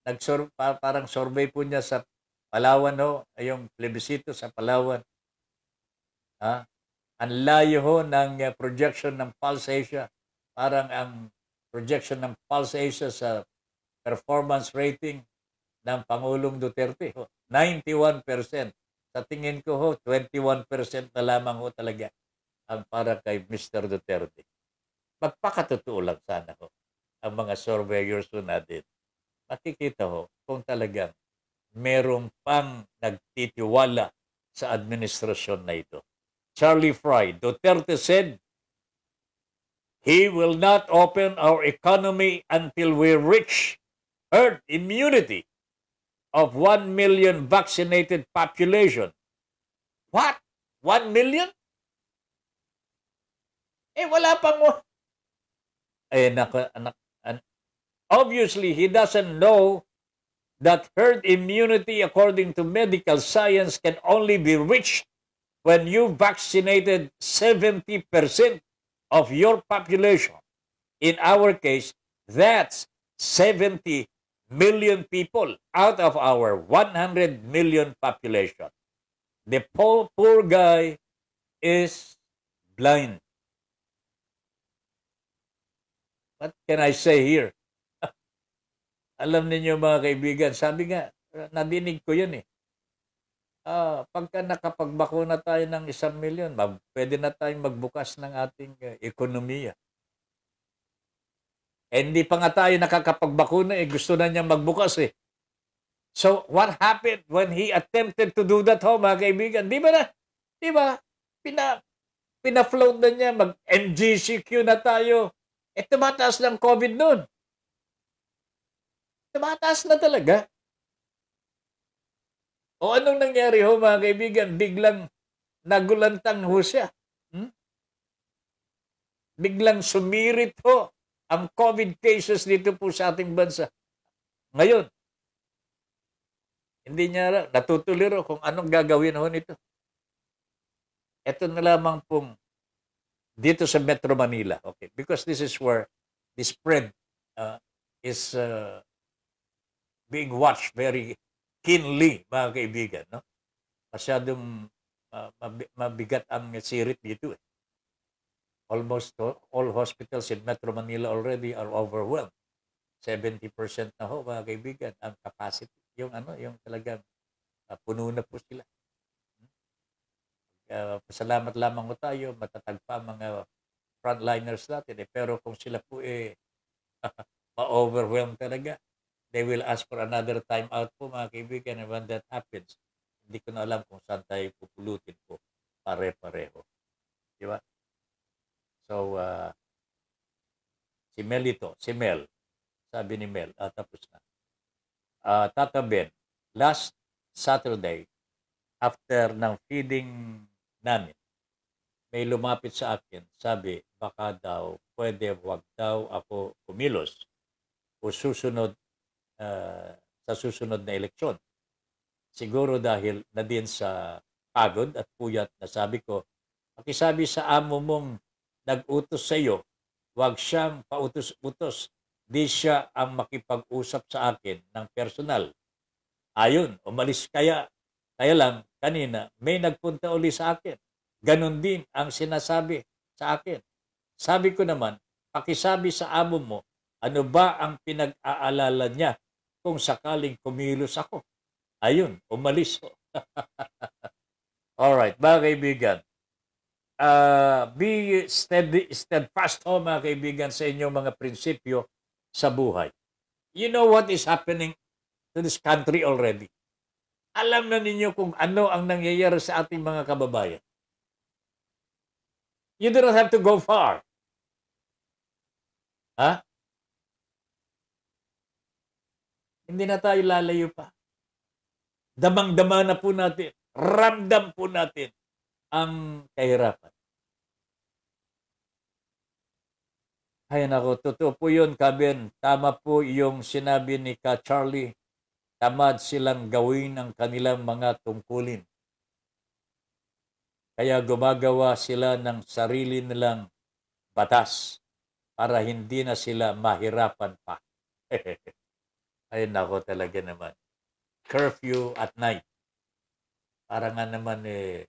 nag pa parang survey po niya sa Palawan ho, yung plebisito sa Palawan. Ha? Ang layo ho ng uh, projection ng Pulse Asia, parang ang projection ng Pulse Asia sa performance rating ng Pangulong Duterte. 91%. Sa tingin ko ho, 21% na lamang ho talaga ang para kay Mr. Duterte. Magpakatotoo lang sana ho ang mga surveyors ho natin. Makikita ho kung talagang merong pang nagtitiwala sa administrasyon na ito. Charlie Fry, Duterte said, He will not open our economy until we reach herd immunity of 1 million vaccinated population. What? 1 million? Eh, wala pang... Eh, naka, obviously, he doesn't know that herd immunity, according to medical science, can only be reached when you vaccinated 70% of your population. In our case, that's 70 million people out of our 100 million population. The poor, poor guy is blind. What can I say here? Alam ninyo mga kaibigan, sabi nga, nadinig ko yun eh. Ah, pagka nakapagbakuna tayo ng isang milyon, pwede na tayong magbukas ng ating uh, ekonomiya. Eh, hindi pa nga tayo nakakapagbakuna eh. Gusto na niyang magbukas eh. So, what happened when he attempted to do that ho, mga kaibigan? Di ba na? Di ba? Pina, pina-float na niya. Mag-MGCQ na tayo. Eh, tumataas ng COVID noon. Tumataas na talaga. O anong nangyari ho, mga kaibigan? Biglang nagulantang ho siya. Hmm? Biglang sumirit ho ang COVID cases dito po sa ating bansa. Ngayon, hindi niya natutuliro kung anong gagawin ho nito. Ito na lamang pong dito sa Metro Manila. Okay, because this is where the spread uh, is uh, being watched very keenly, mga kaibigan. No? Masyadong uh, mabigat ang sirit dito. Eh. Almost all hospitals in Metro Manila already are overwhelmed. 70% na ho mga kaibigan ang capacity. Yung ano, yung talagang uh, puno na po sila. Uh, pasalamat lamang ko tayo, matatagpa mga frontliners natin. Eh. Pero kung sila po eh, ma-overwhelm talaga, they will ask for another time out po mga kaibigan. And when that happens, hindi ko na alam kung saan tayo pupulutin po pare-pareho. Di ba? So, uh, si Mel ito, si Mel. Sabi ni Mel, ah, tapos na. Uh, ah, Tata Ben, last Saturday, after ng feeding namin, may lumapit sa akin, sabi, baka daw, pwede wag daw ako kumilos o susunod uh, sa susunod na eleksyon. Siguro dahil na din sa pagod at puyat na sabi ko, pakisabi sa amo mong nag-utos sa iyo, huwag siyang pautos-utos. Di siya ang makipag-usap sa akin ng personal. Ayun, umalis kaya. Kaya lang, kanina, may nagpunta uli sa akin. Ganon din ang sinasabi sa akin. Sabi ko naman, pakisabi sa amo mo, ano ba ang pinag-aalala niya kung sakaling kumilos ako? Ayun, umalis ko. Alright, mga kaibigan, uh, be steady, steadfast ho oh, mga kaibigan sa inyong mga prinsipyo sa buhay. You know what is happening to this country already. Alam na ninyo kung ano ang nangyayari sa ating mga kababayan. You do not have to go far. Ha? Huh? Hindi na tayo lalayo pa. Damang-dama na po natin. Ramdam po natin ang kahirapan. Ay nako, totoo po yun, Kabin. Tama po yung sinabi ni Ka Charlie. Tamad silang gawin ang kanilang mga tungkulin. Kaya gumagawa sila ng sarili nilang batas para hindi na sila mahirapan pa. Ay nako talaga naman. Curfew at night. Para nga naman eh,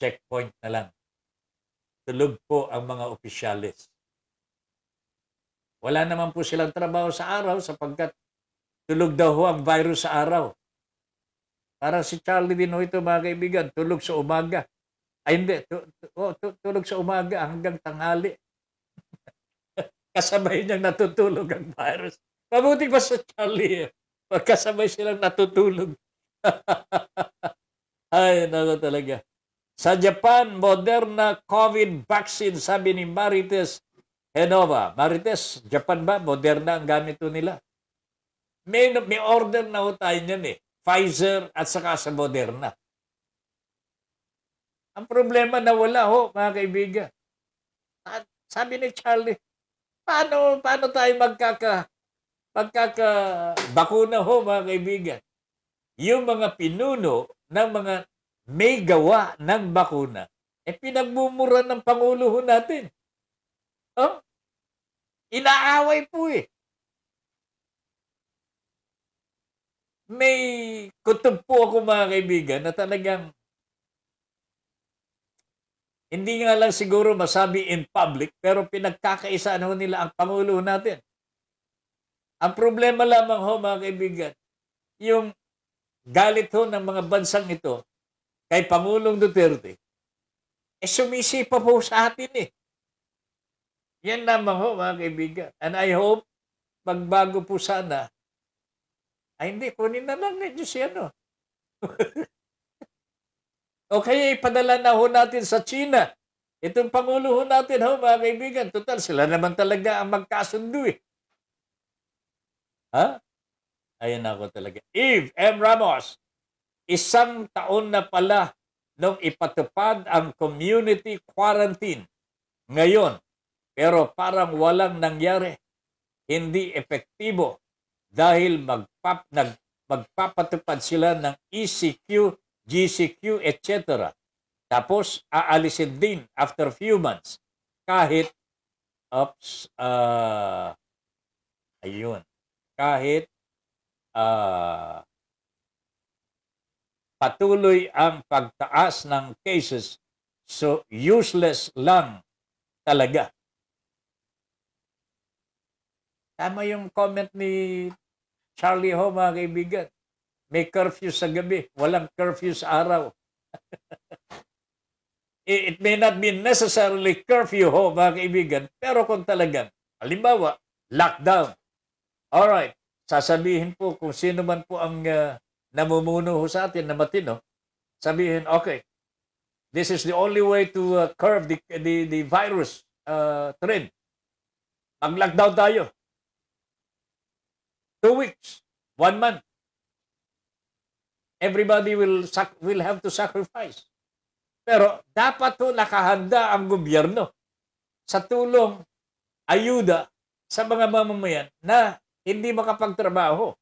checkpoint na lang. Tulog po ang mga opisyalis. Wala naman po silang trabaho sa araw sapagkat tulog daw ho ang virus sa araw. Parang si Charlie din ho ito mga kaibigan, tulog sa umaga. Ay hindi, tu- tu- oh, tu- tulog sa umaga hanggang tanghali. Kasabay niyang natutulog ang virus. Mabuti pa sa Charlie eh. Magkasabay silang natutulog. Ay, nako talaga. Sa Japan, Moderna COVID vaccine, sabi ni Marites Henova, Marites, Japan ba? Moderna ang gamit nila. May, may order na ho tayo niyan eh. Pfizer at saka sa Moderna. Ang problema na wala ho, mga kaibigan. At sabi ni Charlie, paano, paano tayo magkaka, magkaka bakuna ho, mga kaibigan? Yung mga pinuno ng mga may gawa ng bakuna, eh pinagmumura ng Pangulo ho natin. Oh? Inaaway po eh. May kutob po ako mga kaibigan na talagang hindi nga lang siguro masabi in public pero pinagkakaisaan ho nila ang Pangulo natin. Ang problema lamang ho mga kaibigan, yung galit ho ng mga bansang ito kay Pangulong Duterte, eh sumisipa po sa atin eh. Yan lamang ho, mga kaibigan. And I hope, magbago po sana, ay ah, hindi, kunin na lang ni Diyos yan, no? o kaya ipadala na ho natin sa China. Itong Pangulo ho natin ho, mga kaibigan. Total, sila naman talaga ang magkasundo eh. Ha? Ayan ako talaga. Eve M. Ramos, isang taon na pala nung ipatupad ang community quarantine. Ngayon, pero parang walang nangyari. Hindi epektibo dahil magpap, nag, magpapatupad sila ng ECQ, GCQ, etc. Tapos aalisin din after few months kahit ups, uh, ah, ayun, kahit uh, patuloy ang pagtaas ng cases so useless lang talaga Tama yung comment ni Charlie Ho, mga kaibigan. May curfew sa gabi. Walang curfew sa araw. it may not be necessarily curfew ho, mga kaibigan, pero kung talagang, halimbawa, lockdown. Alright, sasabihin po kung sino man po ang uh, namumuno ho sa atin na matino, sabihin, okay, this is the only way to uh, curb the, the, the virus uh, trend. Mag-lockdown tayo two weeks, one month. Everybody will will have to sacrifice. Pero dapat to nakahanda ang gobyerno sa tulong, ayuda sa mga mamamayan na hindi makapagtrabaho.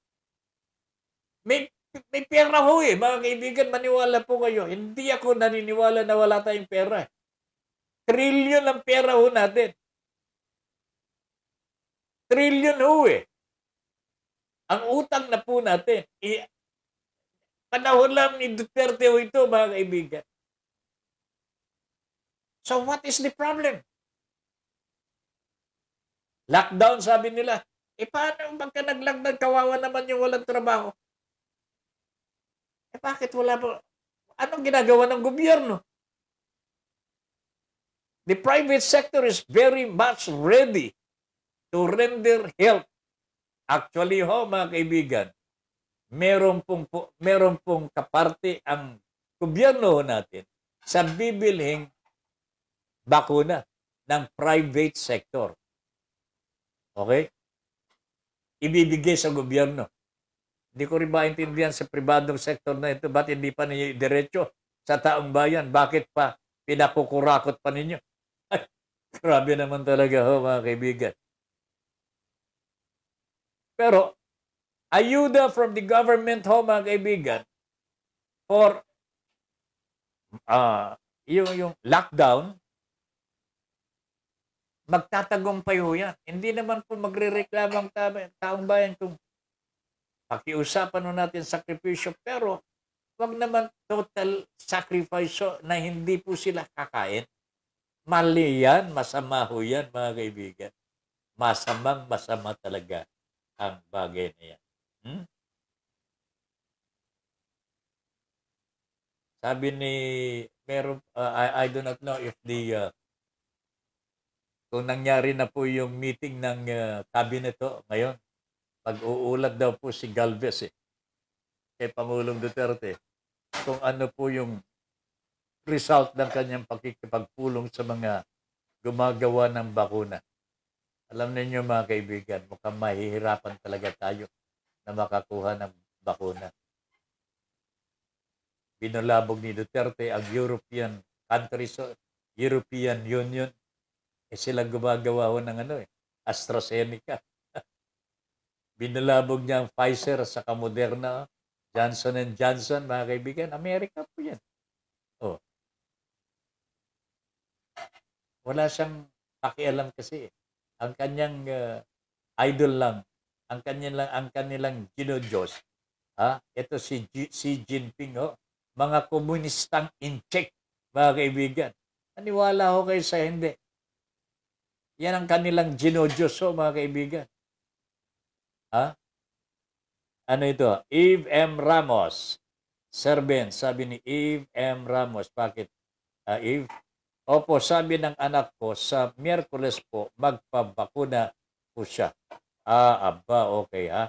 May, may pera ho eh. Mga kaibigan, maniwala po kayo. Hindi ako naniniwala na wala tayong pera. Trilyon ang pera ho natin. Trilyon ho eh. Ang utang na po natin, i- panahon lang ni Duterte o ito, mga kaibigan. So what is the problem? Lockdown, sabi nila. E paano pagka nag-lockdown, kawawa naman yung walang trabaho? Eh bakit wala po? Anong ginagawa ng gobyerno? The private sector is very much ready to render help Actually ho, mga kaibigan, meron pong, meron pong kaparte ang gobyerno natin sa bibilhing bakuna ng private sector. Okay? Ibibigay sa gobyerno. Hindi ko rin maintindihan sa pribadong sector na ito, ba't hindi pa ninyo diretso sa taong bayan? Bakit pa pinakukurakot pa ninyo? Ay, grabe naman talaga ho mga kaibigan. Pero, ayuda from the government ho, mga kaibigan, for uh, yung, yung lockdown, magtatagumpay ho yan. Hindi naman po magre-reklamo ang taong bayan kung pakiusapan ho natin sakripisyo, pero wag naman total sacrifice na hindi po sila kakain. Mali yan, masama ho yan mga kaibigan. Masamang masama talaga ang bagay na yan. Hmm? Sabi ni, pero uh, I, I do not know if the, uh, kung nangyari na po yung meeting ng uh, cabinet to ngayon, pag-uulat daw po si Galvez eh, kay Pangulong Duterte, kung ano po yung result ng kanyang pakikipagpulong sa mga gumagawa ng bakuna. Alam ninyo mga kaibigan, mukhang mahihirapan talaga tayo na makakuha ng bakuna. Binulabog ni Duterte ang European countries, European Union. Eh sila gumagawa ho ng ano eh, AstraZeneca. Binulabog niya ang Pfizer sa Moderna, oh. Johnson and Johnson, mga kaibigan. Amerika po yan. Oh. Wala siyang pakialam kasi eh ang kanyang uh, idol lang, ang kanyang ang kanilang ginodiyos. Ha? Ito si G- si Jinping ho, oh. mga komunistang in check, mga kaibigan. Aniwala ho kayo sa hindi. Yan ang kanilang ginodiyos ho, oh, mga kaibigan. Ha? Ano ito? Eve M. Ramos. Servant, sabi ni Eve M. Ramos. Bakit? Uh, Eve, Opo, sabi ng anak ko, sa Miyerkules po, magpabakuna po siya. Ah, aba, okay ha.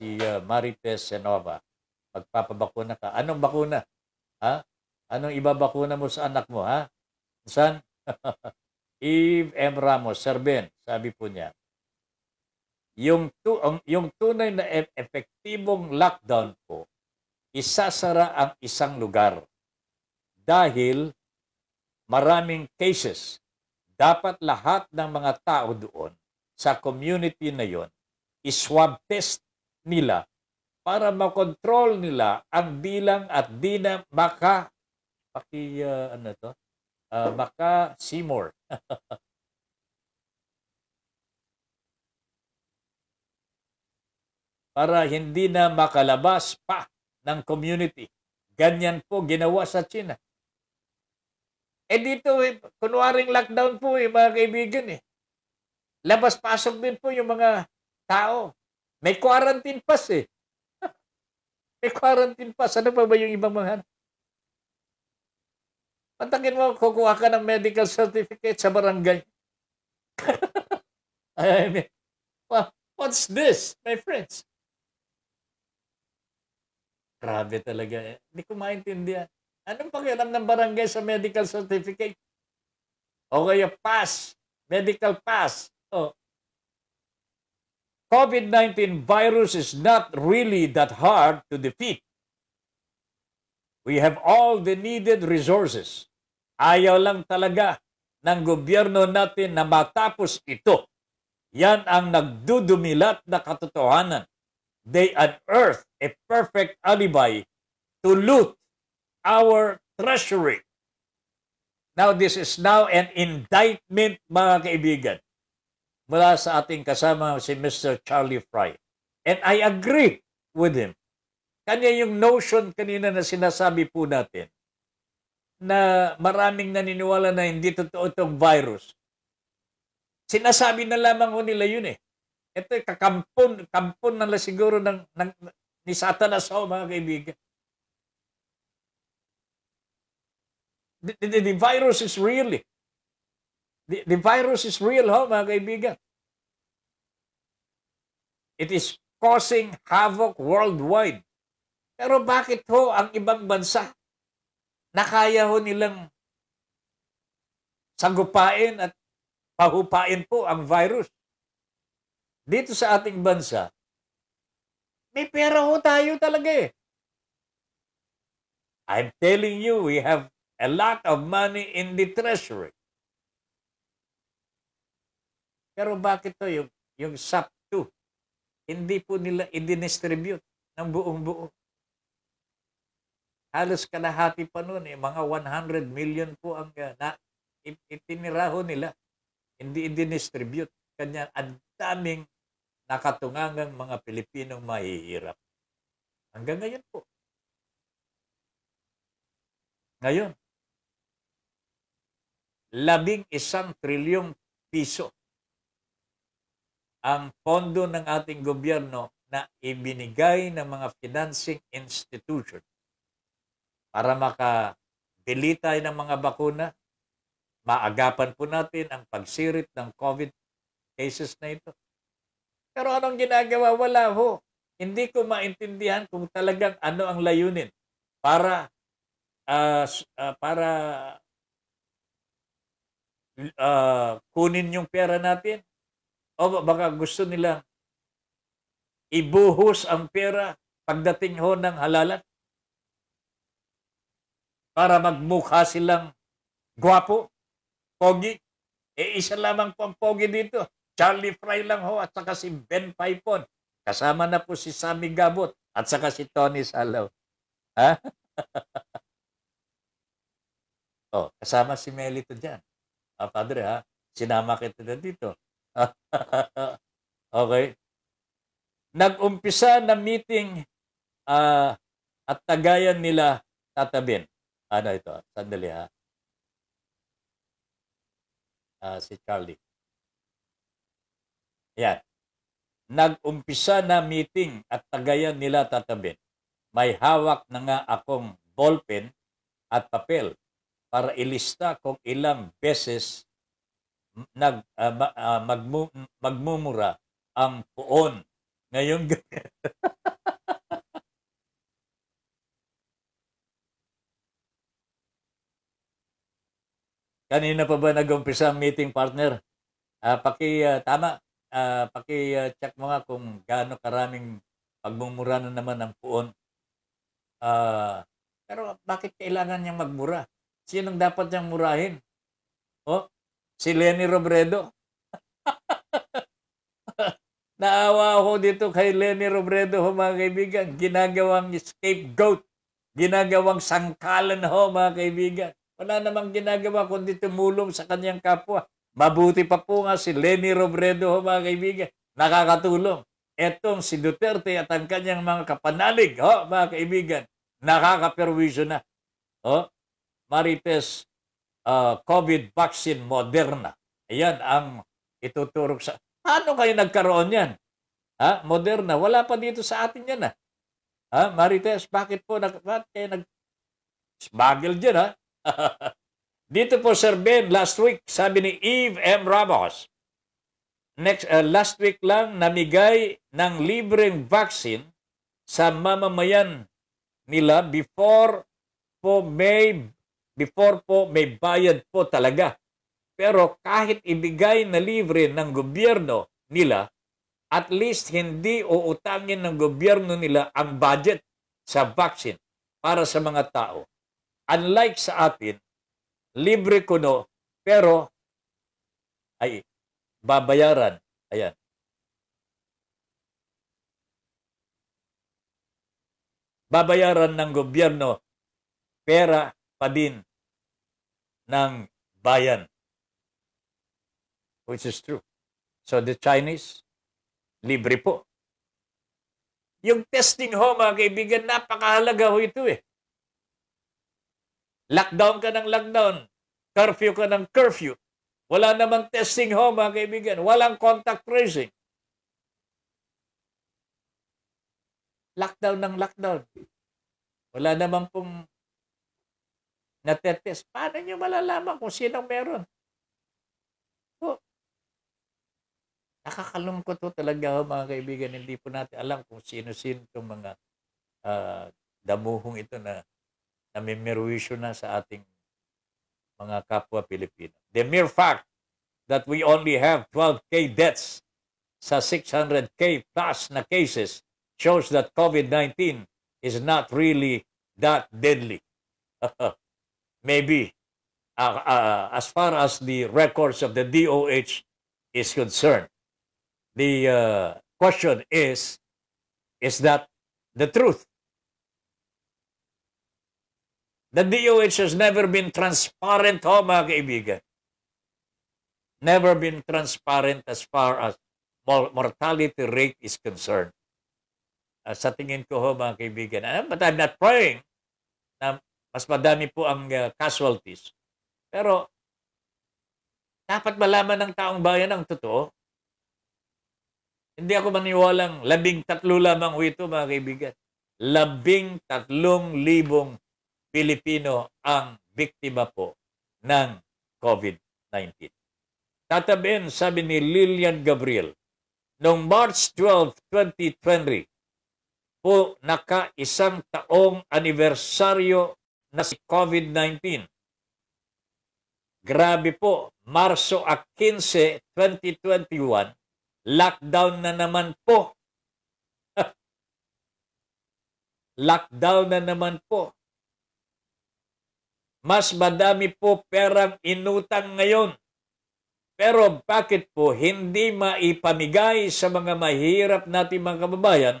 Si uh, Marites Senova, magpapabakuna ka. Anong bakuna? Ha? Anong ibabakuna mo sa anak mo, ha? Saan? Eve M. Ramos, Sir ben, sabi po niya. Yung, tu- yung tunay na e- epektibong lockdown po, isasara ang isang lugar dahil maraming cases, dapat lahat ng mga tao doon sa community na yon iswab test nila para makontrol nila ang bilang at di na maka paki uh, ano to uh, maka Seymour para hindi na makalabas pa ng community ganyan po ginawa sa China eh dito, eh, kunwaring lockdown po eh, mga kaibigan eh. Labas-pasok din po yung mga tao. May quarantine pass eh. May quarantine pass. Ano pa ba yung ibang mga Pantakin mo, kukuha ka ng medical certificate sa barangay. I mean, well, what's this, my friends? Grabe talaga eh. Hindi ko maintindihan. Anong pakialam ng barangay sa medical certificate? O kaya pass, medical pass. Oh. COVID-19 virus is not really that hard to defeat. We have all the needed resources. Ayaw lang talaga ng gobyerno natin na matapos ito. Yan ang nagdudumilat na katotohanan. They unearth a perfect alibi to loot our treasury. Now, this is now an indictment, mga kaibigan, mula sa ating kasama si Mr. Charlie Fry. And I agree with him. Kanya yung notion kanina na sinasabi po natin na maraming naniniwala na hindi totoo itong virus. Sinasabi na lamang nila yun eh. Ito, kakampon, kampon na siguro ng, ng, ni Satanas ho, mga kaibigan. The, the, the virus is real. Eh. The, the virus is real, ho, mga kaibigan. It is causing havoc worldwide. Pero bakit ho ang ibang bansa na kaya ho nilang sagupain at pahupain po ang virus? Dito sa ating bansa, may pera ho tayo talaga eh. I'm telling you, we have a lot of money in the treasury. Pero bakit to yung, yung SAP 2? Hindi po nila i-distribute ng buong buo. Halos kalahati pa noon, eh, mga 100 million po ang uh, na, itiniraho nila. Hindi i-distribute. Kanya, ang daming nakatungangang mga Pilipinong mahihirap. Hanggang ngayon po. Ngayon, labing isang trilyong piso ang pondo ng ating gobyerno na ibinigay ng mga financing institution para makabili tayo ng mga bakuna, maagapan po natin ang pagsirit ng COVID cases na ito. Pero anong ginagawa? Wala ho. Hindi ko maintindihan kung talagang ano ang layunin para uh, uh, para uh, kunin yung pera natin. O baka gusto nila ibuhos ang pera pagdating ho ng halalan para magmukha silang gwapo, pogi. E isa lamang po ang pogi dito. Charlie Fry lang ho at saka si Ben Pipon. Kasama na po si Sammy Gabot at saka si Tony Salaw. Ha? oh, kasama si Melito dyan. Ah, padre, ha? Sinama kita na dito. okay? Nagumpisa na meeting uh, at tagayan nila tatabin. Ano ito? Sandali ha. Uh, si Charlie. Yan. Nagumpisa na meeting at tagayan nila tatabin. May hawak na nga akong ballpen at papel para ilista kung ilang beses nag uh, uh, magmu, magmumura ang puon ngayong gabi. Kanina pa ba nag-umpisa ang meeting partner? Uh, paki uh, tama, uh, paki uh, check mo nga kung gaano karaming pagmumura na naman ang puon. Uh, pero bakit kailangan niyang magmura? Sinong dapat niyang murahin? Oh, si Lenny Robredo. Naawa ako dito kay Lenny Robredo ho mga kaibigan. Ginagawang scapegoat. Ginagawang sangkalan ho mga kaibigan. Wala namang ginagawa kundi tumulong sa kanyang kapwa. Mabuti pa po nga si Lenny Robredo ho mga kaibigan. Nakakatulong. Etong si Duterte at ang kanyang mga kapanalig, ho mga kaibigan, nakakaperwisyo na. Oh, Marites uh, COVID vaccine Moderna. Ayan ang ituturok sa... Ano kayo nagkaroon yan? Ha? Moderna, wala pa dito sa atin yan. Ha? Ah. ha? Marites, bakit po nag, bakit kayo nag... Smuggle dyan, ha? dito po, Sir Ben, last week, sabi ni Eve M. Ramos, next, uh, last week lang namigay ng libreng vaccine sa mamamayan nila before po May Before po, may bayad po talaga. Pero kahit ibigay na libre ng gobyerno nila, at least hindi uutangin ng gobyerno nila ang budget sa vaccine para sa mga tao. Unlike sa atin, libre kuno pero ay babayaran. Ayan. Babayaran ng gobyerno pera pa din ng bayan. Which is true. So the Chinese, libre po. Yung testing ho, mga kaibigan, napakahalaga ho ito eh. Lockdown ka ng lockdown. Curfew ka ng curfew. Wala namang testing ho, mga kaibigan. Walang contact tracing. Lockdown ng lockdown. Wala namang pong na tetest. Paano nyo malalaman kung sinong meron? So, ko to talaga mga kaibigan. Hindi po natin alam kung sino-sino itong mga uh, damuhong ito na namimerwisyo na sa ating mga kapwa Pilipino. The mere fact that we only have 12K deaths sa 600K plus na cases shows that COVID-19 is not really that deadly. maybe uh, uh, as far as the records of the DOH is concerned. The uh, question is, is that the truth? The DOH has never been transparent, ho oh, mga kaibigan. Never been transparent as far as mortality rate is concerned. Uh, sa tingin ko ho mga kaibigan, but I'm not praying na Mas madami po ang uh, casualties. Pero dapat malaman ng taong bayan ang totoo. Hindi ako maniwalang labing tatlo lamang wito mga kaibigan. Labing tatlong libong Pilipino ang biktima po ng COVID-19. Tatabin, sabi ni Lillian Gabriel, noong March 12, 2020, po naka isang taong anibersaryo na si COVID-19. Grabe po, Marso 15, 2021, lockdown na naman po. lockdown na naman po. Mas madami po perang inutang ngayon. Pero bakit po hindi maipamigay sa mga mahirap natin mga kababayan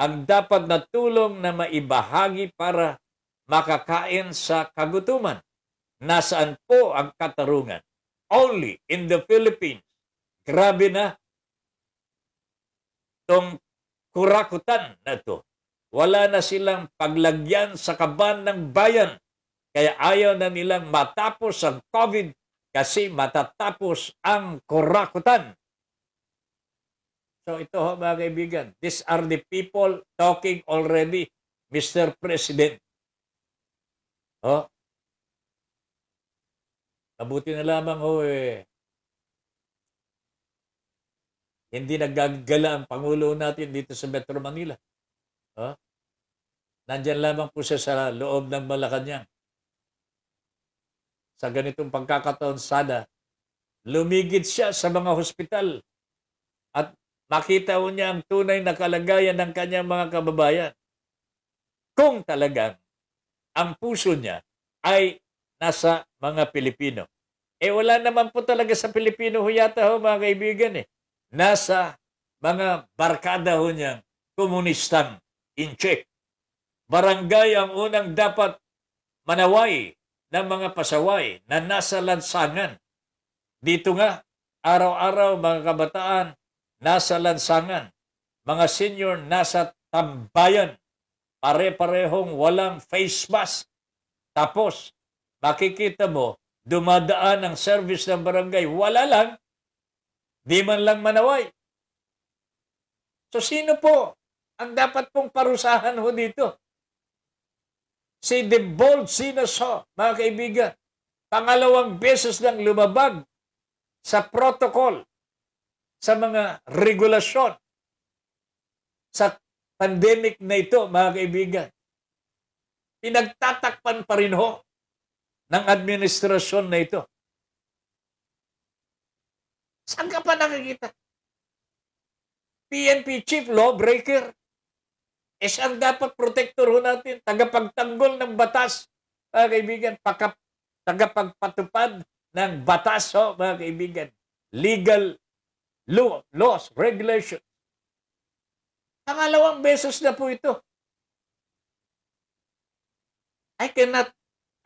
ang dapat na tulong na maibahagi para makakain sa kagutuman. Nasaan po ang katarungan? Only in the Philippines. Grabe na tong kurakutan na to. Wala na silang paglagyan sa kaban ng bayan. Kaya ayaw na nilang matapos ang COVID kasi matatapos ang kurakutan. So ito ho mga kaibigan, these are the people talking already, Mr. President. Oh. Mabuti na lamang oh, eh. Hindi naggagala ang Pangulo natin dito sa Metro Manila. Oh. Nandyan lamang po siya sa loob ng Malacanang. Sa ganitong pagkakataon sana, lumigid siya sa mga hospital at makita niya ang tunay na kalagayan ng kanyang mga kababayan. Kung talagang ang puso niya ay nasa mga Pilipino. Eh wala naman po talaga sa Pilipino ho yata ho mga kaibigan eh. Nasa mga barkada ho niyang komunistang in check. Barangay ang unang dapat manaway ng mga pasaway na nasa lansangan. Dito nga, araw-araw mga kabataan nasa lansangan, mga senior nasa tambayan pare-parehong walang face mask. Tapos, makikita mo, dumadaan ang service ng barangay. Wala lang. Di man lang manaway. So sino po ang dapat pong parusahan ho dito? Si The Bold Sinaso, mga kaibigan, pangalawang beses nang lumabag sa protocol, sa mga regulasyon, sa pandemic na ito, mga kaibigan, pinagtatakpan pa rin ho ng administrasyon na ito. Saan ka pa nakikita? PNP chief, lawbreaker. Eh saan dapat protector ho natin? Tagapagtanggol ng batas, mga kaibigan. Pakap, tagapagpatupad ng batas, ho, mga kaibigan. Legal law, laws, regulation. Pangalawang beses na po ito. I cannot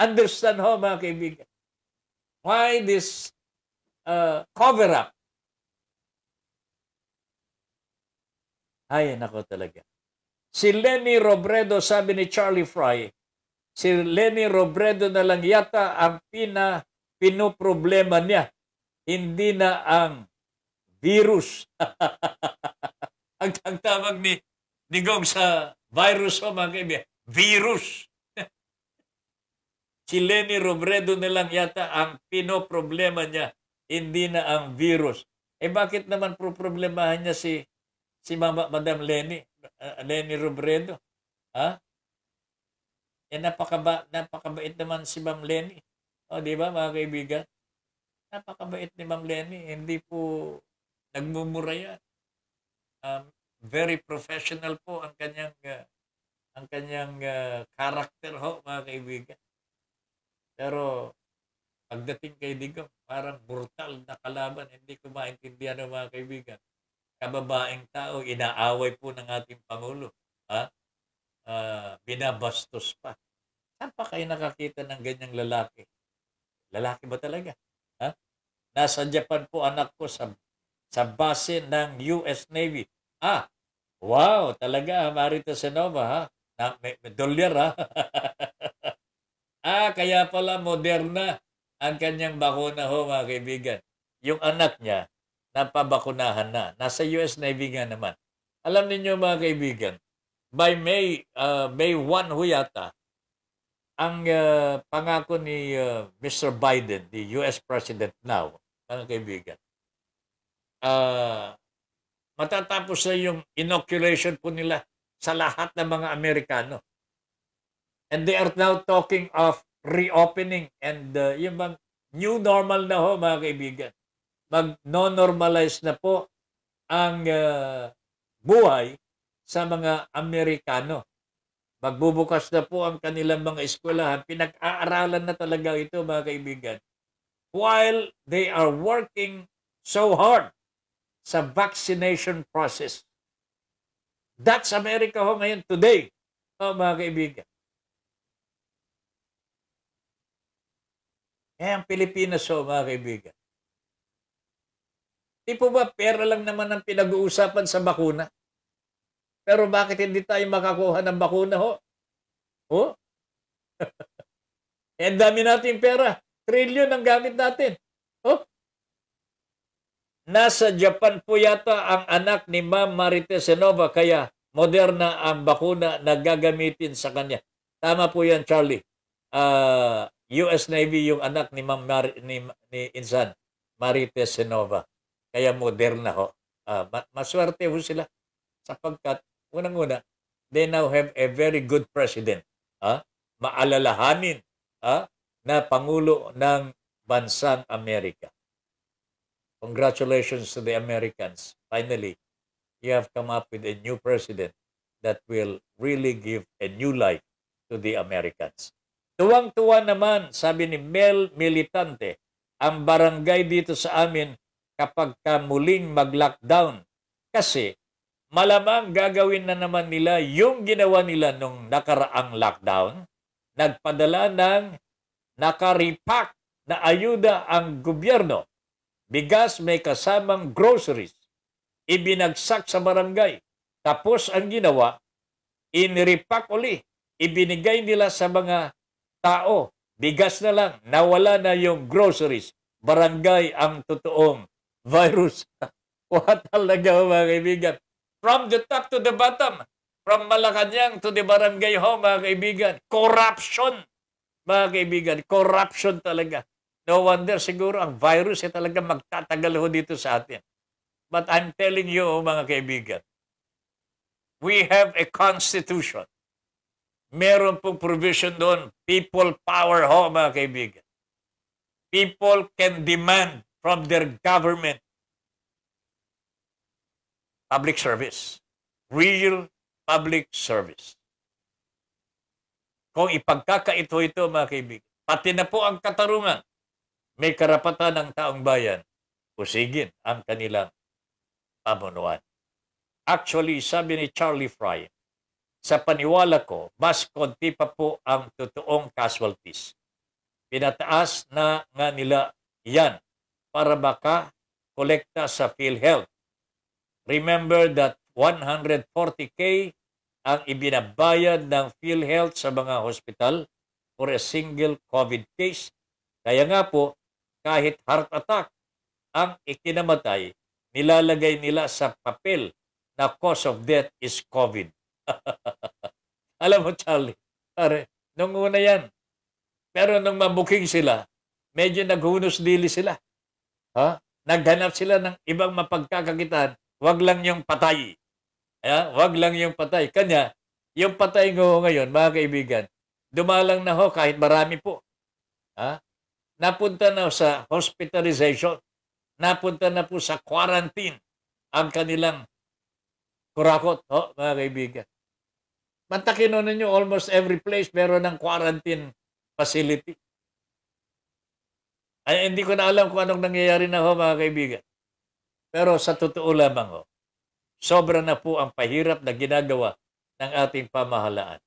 understand ho mga kaibigan. Why this uh, cover-up? Ay, nako talaga. Si Lenny Robredo, sabi ni Charlie Fry, si Lenny Robredo na lang yata ang pina, pinoproblema niya. Hindi na ang virus. ang, ang ni, ni Gong sa virus o mga kaibigan, virus. si Lenny Robredo na lang yata ang pinoproblema niya, hindi na ang virus. Eh bakit naman pro-problemahan niya si si Mama, Madam Lenny, uh, Lenny Robredo? Ha? Eh napakaba, napakabait naman si Ma'am Lenny. O, di ba mga kaibigan? Napakabait ni Ma'am Lenny. Hindi po nagmumura yan um, very professional po ang kanyang uh, ang kanyang uh, character ho mga kaibigan. Pero pagdating kay Digong, parang brutal na kalaban. Hindi ko maintindihan ng mga kaibigan. Kababaeng tao, inaaway po ng ating Pangulo. Ha? Uh, binabastos pa. Saan pa kayo nakakita ng ganyang lalaki? Lalaki ba talaga? Ha? Nasa Japan po anak ko sa, sa base ng US Navy Ah, wow, talaga, ah, Marita Sonoma, ha? Na, may, may dolyar, ha? ah, kaya pala Moderna ang kanyang bakuna ho, mga kaibigan. Yung anak niya, napabakunahan na. Nasa US Navy nga naman. Alam niyo mga kaibigan, by May, uh, May 1 ho yata, ang uh, pangako ni uh, Mr. Biden, the US President now, mga kaibigan, uh, matatapos na yung inoculation po nila sa lahat ng mga Amerikano. And they are now talking of reopening and uh, yung bang new normal na ho mga kaibigan. Mag-normalize na po ang uh, buhay sa mga Amerikano. Magbubukas na po ang kanilang mga eskwelahan. Pinag-aaralan na talaga ito mga kaibigan. While they are working so hard sa vaccination process. That's America ho ngayon today, oh, mga kaibigan. Eh, ang Pilipinas ho, mga kaibigan. Di ba pera lang naman ang pinag-uusapan sa bakuna? Pero bakit hindi tayo makakuha ng bakuna ho? Ho? eh, dami natin pera. Trilyon ang gamit natin. Ho? Nasa Japan po yata ang anak ni Ma'am Marite Senova kaya Moderna ang bakuna na gagamitin sa kanya. Tama po yan, Charlie. Uh, ah, US Navy yung anak ni Ma'am Mar- ni, ni Insan, Marite Senova. Kaya Moderna ho. Uh, maswerte ho sila sapagkat unang-una, they now have a very good president. Ha? Uh, maalalahanin ha? Uh, na Pangulo ng Bansang Amerika. Congratulations to the Americans. Finally, you have come up with a new president that will really give a new life to the Americans. Tuwang-tuwa naman, sabi ni Mel Militante, ang barangay dito sa amin kapag ka muling mag-lockdown. Kasi malamang gagawin na naman nila yung ginawa nila nung nakaraang lockdown. Nagpadala ng nakarepack na ayuda ang gobyerno Bigas may kasamang groceries. Ibinagsak sa barangay. Tapos ang ginawa, inirepack uli. Ibinigay nila sa mga tao. Bigas na lang. Nawala na yung groceries. Barangay ang totoong virus. What talaga mga kaibigan? From the top to the bottom. From Malacanang to the barangay home mga kaibigan. Corruption mga kaibigan. Corruption talaga. No wonder siguro ang virus ay talaga magtatagal ho dito sa atin. But I'm telling you, oh, mga kaibigan, we have a constitution. Meron pong provision doon, people power ho, mga kaibigan. People can demand from their government public service. Real public service. Kung ipagkakaito ito, mga kaibigan, pati na po ang katarungan, may karapatan ang taong bayan usigin ang kanilang pamunuan. Actually, sabi ni Charlie Fry, sa paniwala ko, mas konti pa po ang totoong casualties. Pinataas na nga nila yan para baka kolekta sa PhilHealth. Remember that 140K ang ibinabayad ng PhilHealth sa mga hospital for a single COVID case. Kaya nga po, kahit heart attack ang ikinamatay, nilalagay nila sa papel na cause of death is COVID. Alam mo, Charlie, pare, nung una yan. Pero nung mabuking sila, medyo naghunos dili sila. Ha? Naghanap sila ng ibang mapagkakakitaan, wag lang yung patay. Ha? Wag lang yung patay. Kanya, yung patay ko ngayon, mga kaibigan, dumalang na ho kahit marami po. Ha? napunta na sa hospitalization, napunta na po sa quarantine ang kanilang kurakot, ho, mga kaibigan. Matakino ninyo, almost every place meron ng quarantine facility. Ay, hindi ko na alam kung anong nangyayari na ho, mga kaibigan. Pero sa totoo lamang ho, sobra na po ang pahirap na ginagawa ng ating pamahalaan.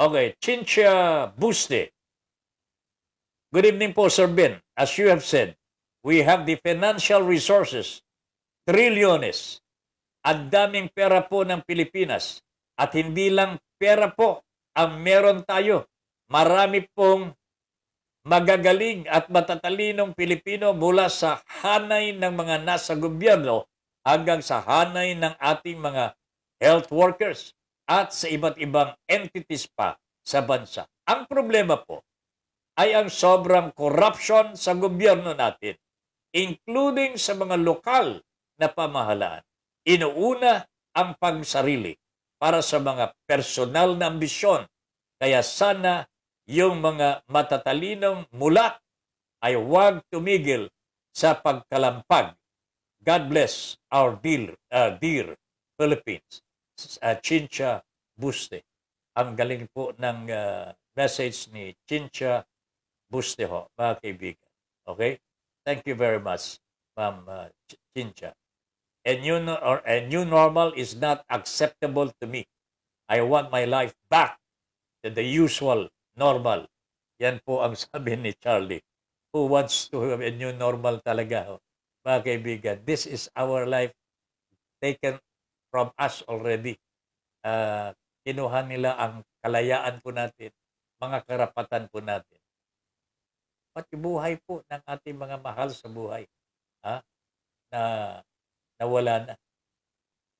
Okay, Chincha Buste. Good evening po, Sir Ben. As you have said, we have the financial resources, trilyones. Ang daming pera po ng Pilipinas. At hindi lang pera po ang meron tayo. Marami pong magagaling at matatalinong Pilipino mula sa hanay ng mga nasa gobyerno hanggang sa hanay ng ating mga health workers at sa iba't ibang entities pa sa bansa. Ang problema po, ay ang sobrang corruption sa gobyerno natin, including sa mga lokal na pamahalaan. Inuuna ang pagsarili para sa mga personal na ambisyon. Kaya sana yung mga matatalinong mula ay huwag tumigil sa pagkalampag. God bless our dear, uh, dear Philippines. Uh, Chincha Buste. Ang galing po ng uh, message ni Chincha buste ho, mga kaibigan. Okay? Thank you very much, Ma'am uh, Chincha. A new, or a new normal is not acceptable to me. I want my life back to the usual normal. Yan po ang sabi ni Charlie. Who wants to have a new normal talaga? Ho? Mga kaibigan, this is our life taken from us already. Uh, kinuha nila ang kalayaan po natin, mga karapatan po natin pati buhay po ng ating mga mahal sa buhay ha? na nawala na.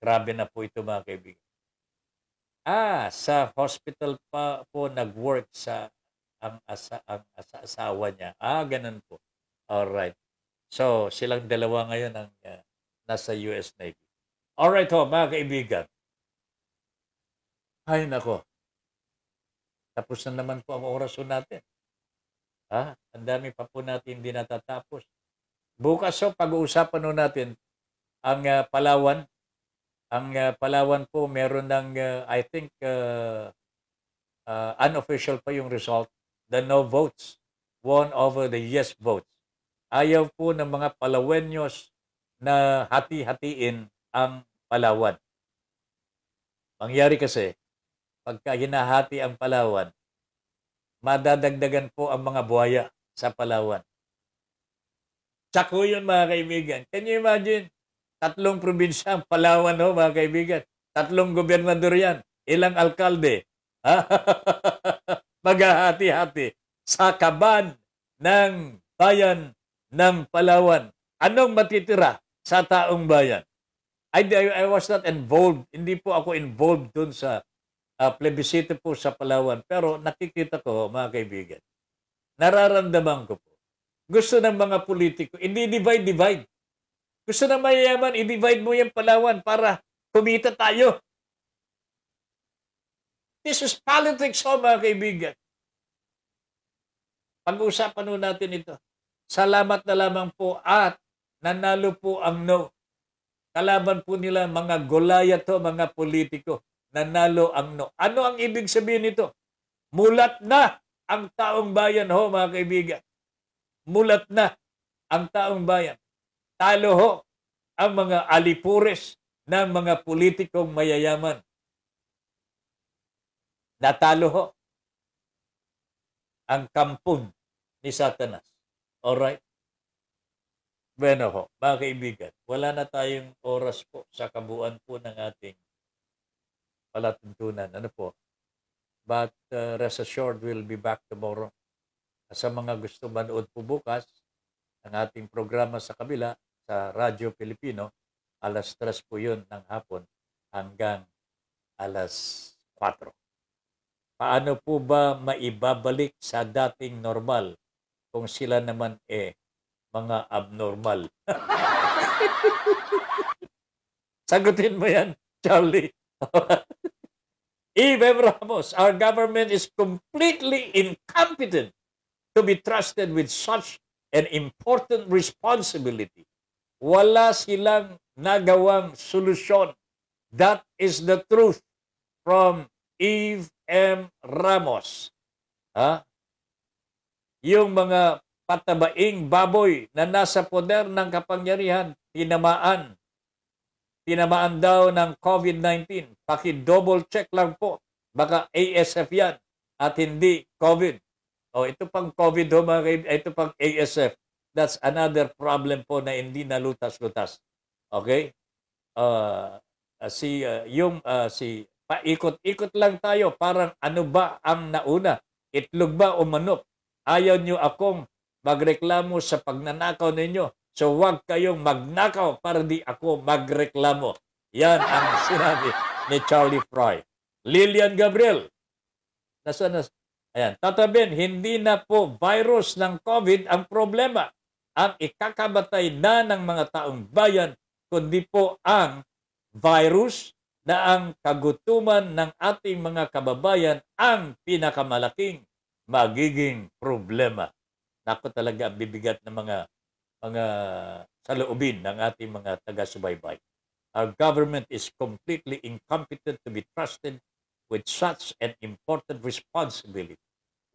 Grabe na po ito mga kaibigan. Ah, sa hospital pa po nag-work sa ang asa ang asa, asawa niya. Ah, ganun po. All right. So, silang dalawa ngayon ang uh, nasa US Navy. All right ho, mga kaibigan. Ay nako. Tapos na naman po ang oras natin. Ha? Ang dami pa po natin hindi natatapos. Bukas so pag-uusapan no natin ang uh, Palawan. Ang uh, Palawan po meron ng uh, I think uh, uh, unofficial pa yung result. The no votes won over the yes votes. Ayaw po ng mga Palawenyos na hati-hatiin ang Palawan. Mangyari kasi, pagka hinahati ang Palawan, madadagdagan po ang mga buhaya sa Palawan. Sako yun mga kaibigan. Can you imagine? Tatlong probinsya ang Palawan ho mga kaibigan. Tatlong gobernador yan. Ilang alkalde. Maghahati-hati sa kaban ng bayan ng Palawan. Anong matitira sa taong bayan? I, I, I was not involved. Hindi po ako involved dun sa uh, plebisito po sa Palawan. Pero nakikita ko, mga kaibigan, nararamdaman ko po. Gusto ng mga politiko, hindi divide, divide. Gusto ng mayayaman, i-divide mo yung Palawan para kumita tayo. This is politics, oh mga kaibigan. Pag-uusapan nun natin ito. Salamat na lamang po at nanalo po ang no. Kalaban po nila mga to, oh, mga politiko nanalo ang no. Ano ang ibig sabihin nito? Mulat na ang taong bayan ho mga kaibigan. Mulat na ang taong bayan. Talo ho ang mga alipures ng mga politikong mayayaman. Natalo ho ang kampon ni Satanas. Alright? Bueno ho, mga kaibigan, wala na tayong oras po sa kabuuan po ng ating palatuntunan. Ano po? But uh, rest assured, we'll be back tomorrow. Sa mga gusto manood po bukas, ang ating programa sa kabila, sa Radyo Pilipino, alas 3 po yun ng hapon hanggang alas 4. Paano po ba maibabalik sa dating normal kung sila naman eh mga abnormal? Sagutin mo yan, Charlie. Ev Ramos, our government is completely incompetent to be trusted with such an important responsibility. Wala silang nagawang solusyon. That is the truth from Eve M. Ramos. Ha? Yung mga patabaing baboy na nasa poder ng kapangyarihan, tinamaan tinamaan daw ng COVID-19. Paki-double check lang po. Baka ASF yan at hindi COVID. O oh, ito pang COVID ho mga ah, ito pang ASF. That's another problem po na hindi nalutas-lutas. Okay? Uh, si uh, yung uh, si paikot-ikot lang tayo parang ano ba ang nauna? Itlog ba o manok? Ayaw niyo akong magreklamo sa pagnanakaw ninyo So huwag kayong magnakaw para di ako magreklamo. Yan ang sinabi ni Charlie Fry. Lillian Gabriel, nasa na? Ayan, tatabin, hindi na po virus ng COVID ang problema. Ang ikakabatay na ng mga taong bayan, kundi po ang virus na ang kagutuman ng ating mga kababayan ang pinakamalaking magiging problema. Nako talaga bibigat ng mga mga saloobin ng ating mga taga-subaybay. Our government is completely incompetent to be trusted with such an important responsibility.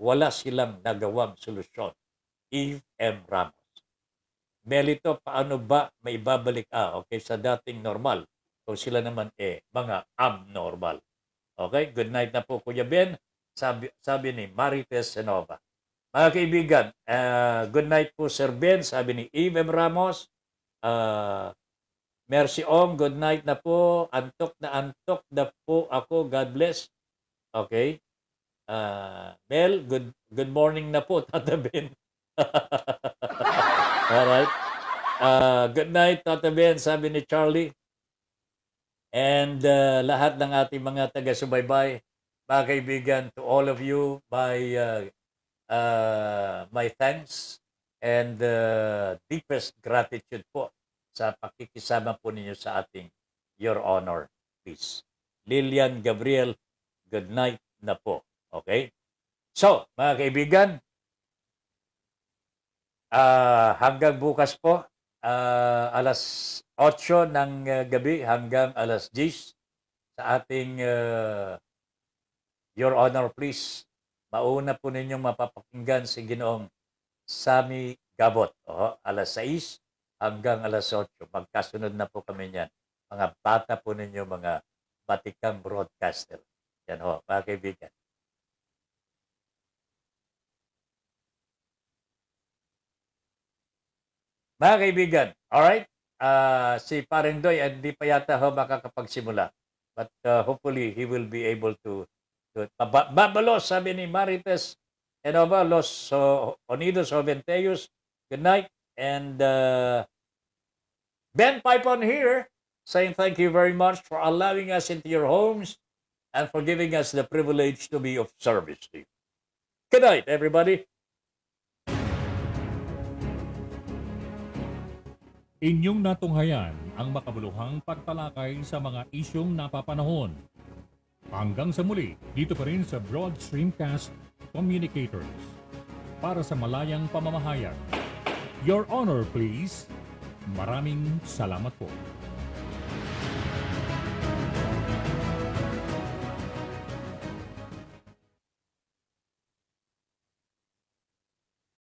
Wala silang nagawang solusyon. Eve M. Ramos. Melito, paano ba may babalik ah, okay, sa dating normal? Kung sila naman eh, mga abnormal. Okay, good night na po Kuya Ben. Sabi, sabi ni Marites Senova. Mga kaibigan, uh, good night po Sir Ben, sabi ni Eve M. Ramos. Uh, ah, Merci Om, good night na po. Antok na antok na po ako. God bless. Okay. Uh, Mel, good good morning na po, Tata Ben. Alright. Uh, good night, Tata Ben, sabi ni Charlie. And uh, lahat ng ating mga taga-subaybay, mga kaibigan, to all of you, my uh, uh, my thanks and uh, deepest gratitude po sa pakikisama po ninyo sa ating Your Honor. please. Lilian Gabriel, good night na po. Okay? So, mga kaibigan, uh, hanggang bukas po, uh, alas 8 ng uh, gabi hanggang alas 10 sa ating uh, Your Honor, please, mauna po ninyong mapapakinggan si Ginoong Sami Gabot. O, alas 6 hanggang alas 8. Magkasunod na po kami niyan. Mga bata po ninyo, mga batikang broadcaster. Yan ho, mga kaibigan. Mga kaibigan, alright? Uh, si Paring ah, hindi pa yata ho makakapagsimula. But uh, hopefully, he will be able to Babalos, sabi ni Marites Enova, Los uh, Unidos Oventeyos, good night. And uh, Ben Pipon here saying thank you very much for allowing us into your homes and for giving us the privilege to be of service to you. Good night, everybody. Inyong natunghayan ang makabuluhang pagtalakay sa mga isyong napapanahon Hanggang sa muli, dito pa rin sa Broad Streamcast Communicators. Para sa malayang pamamahayag. Your Honor, please. Maraming salamat po.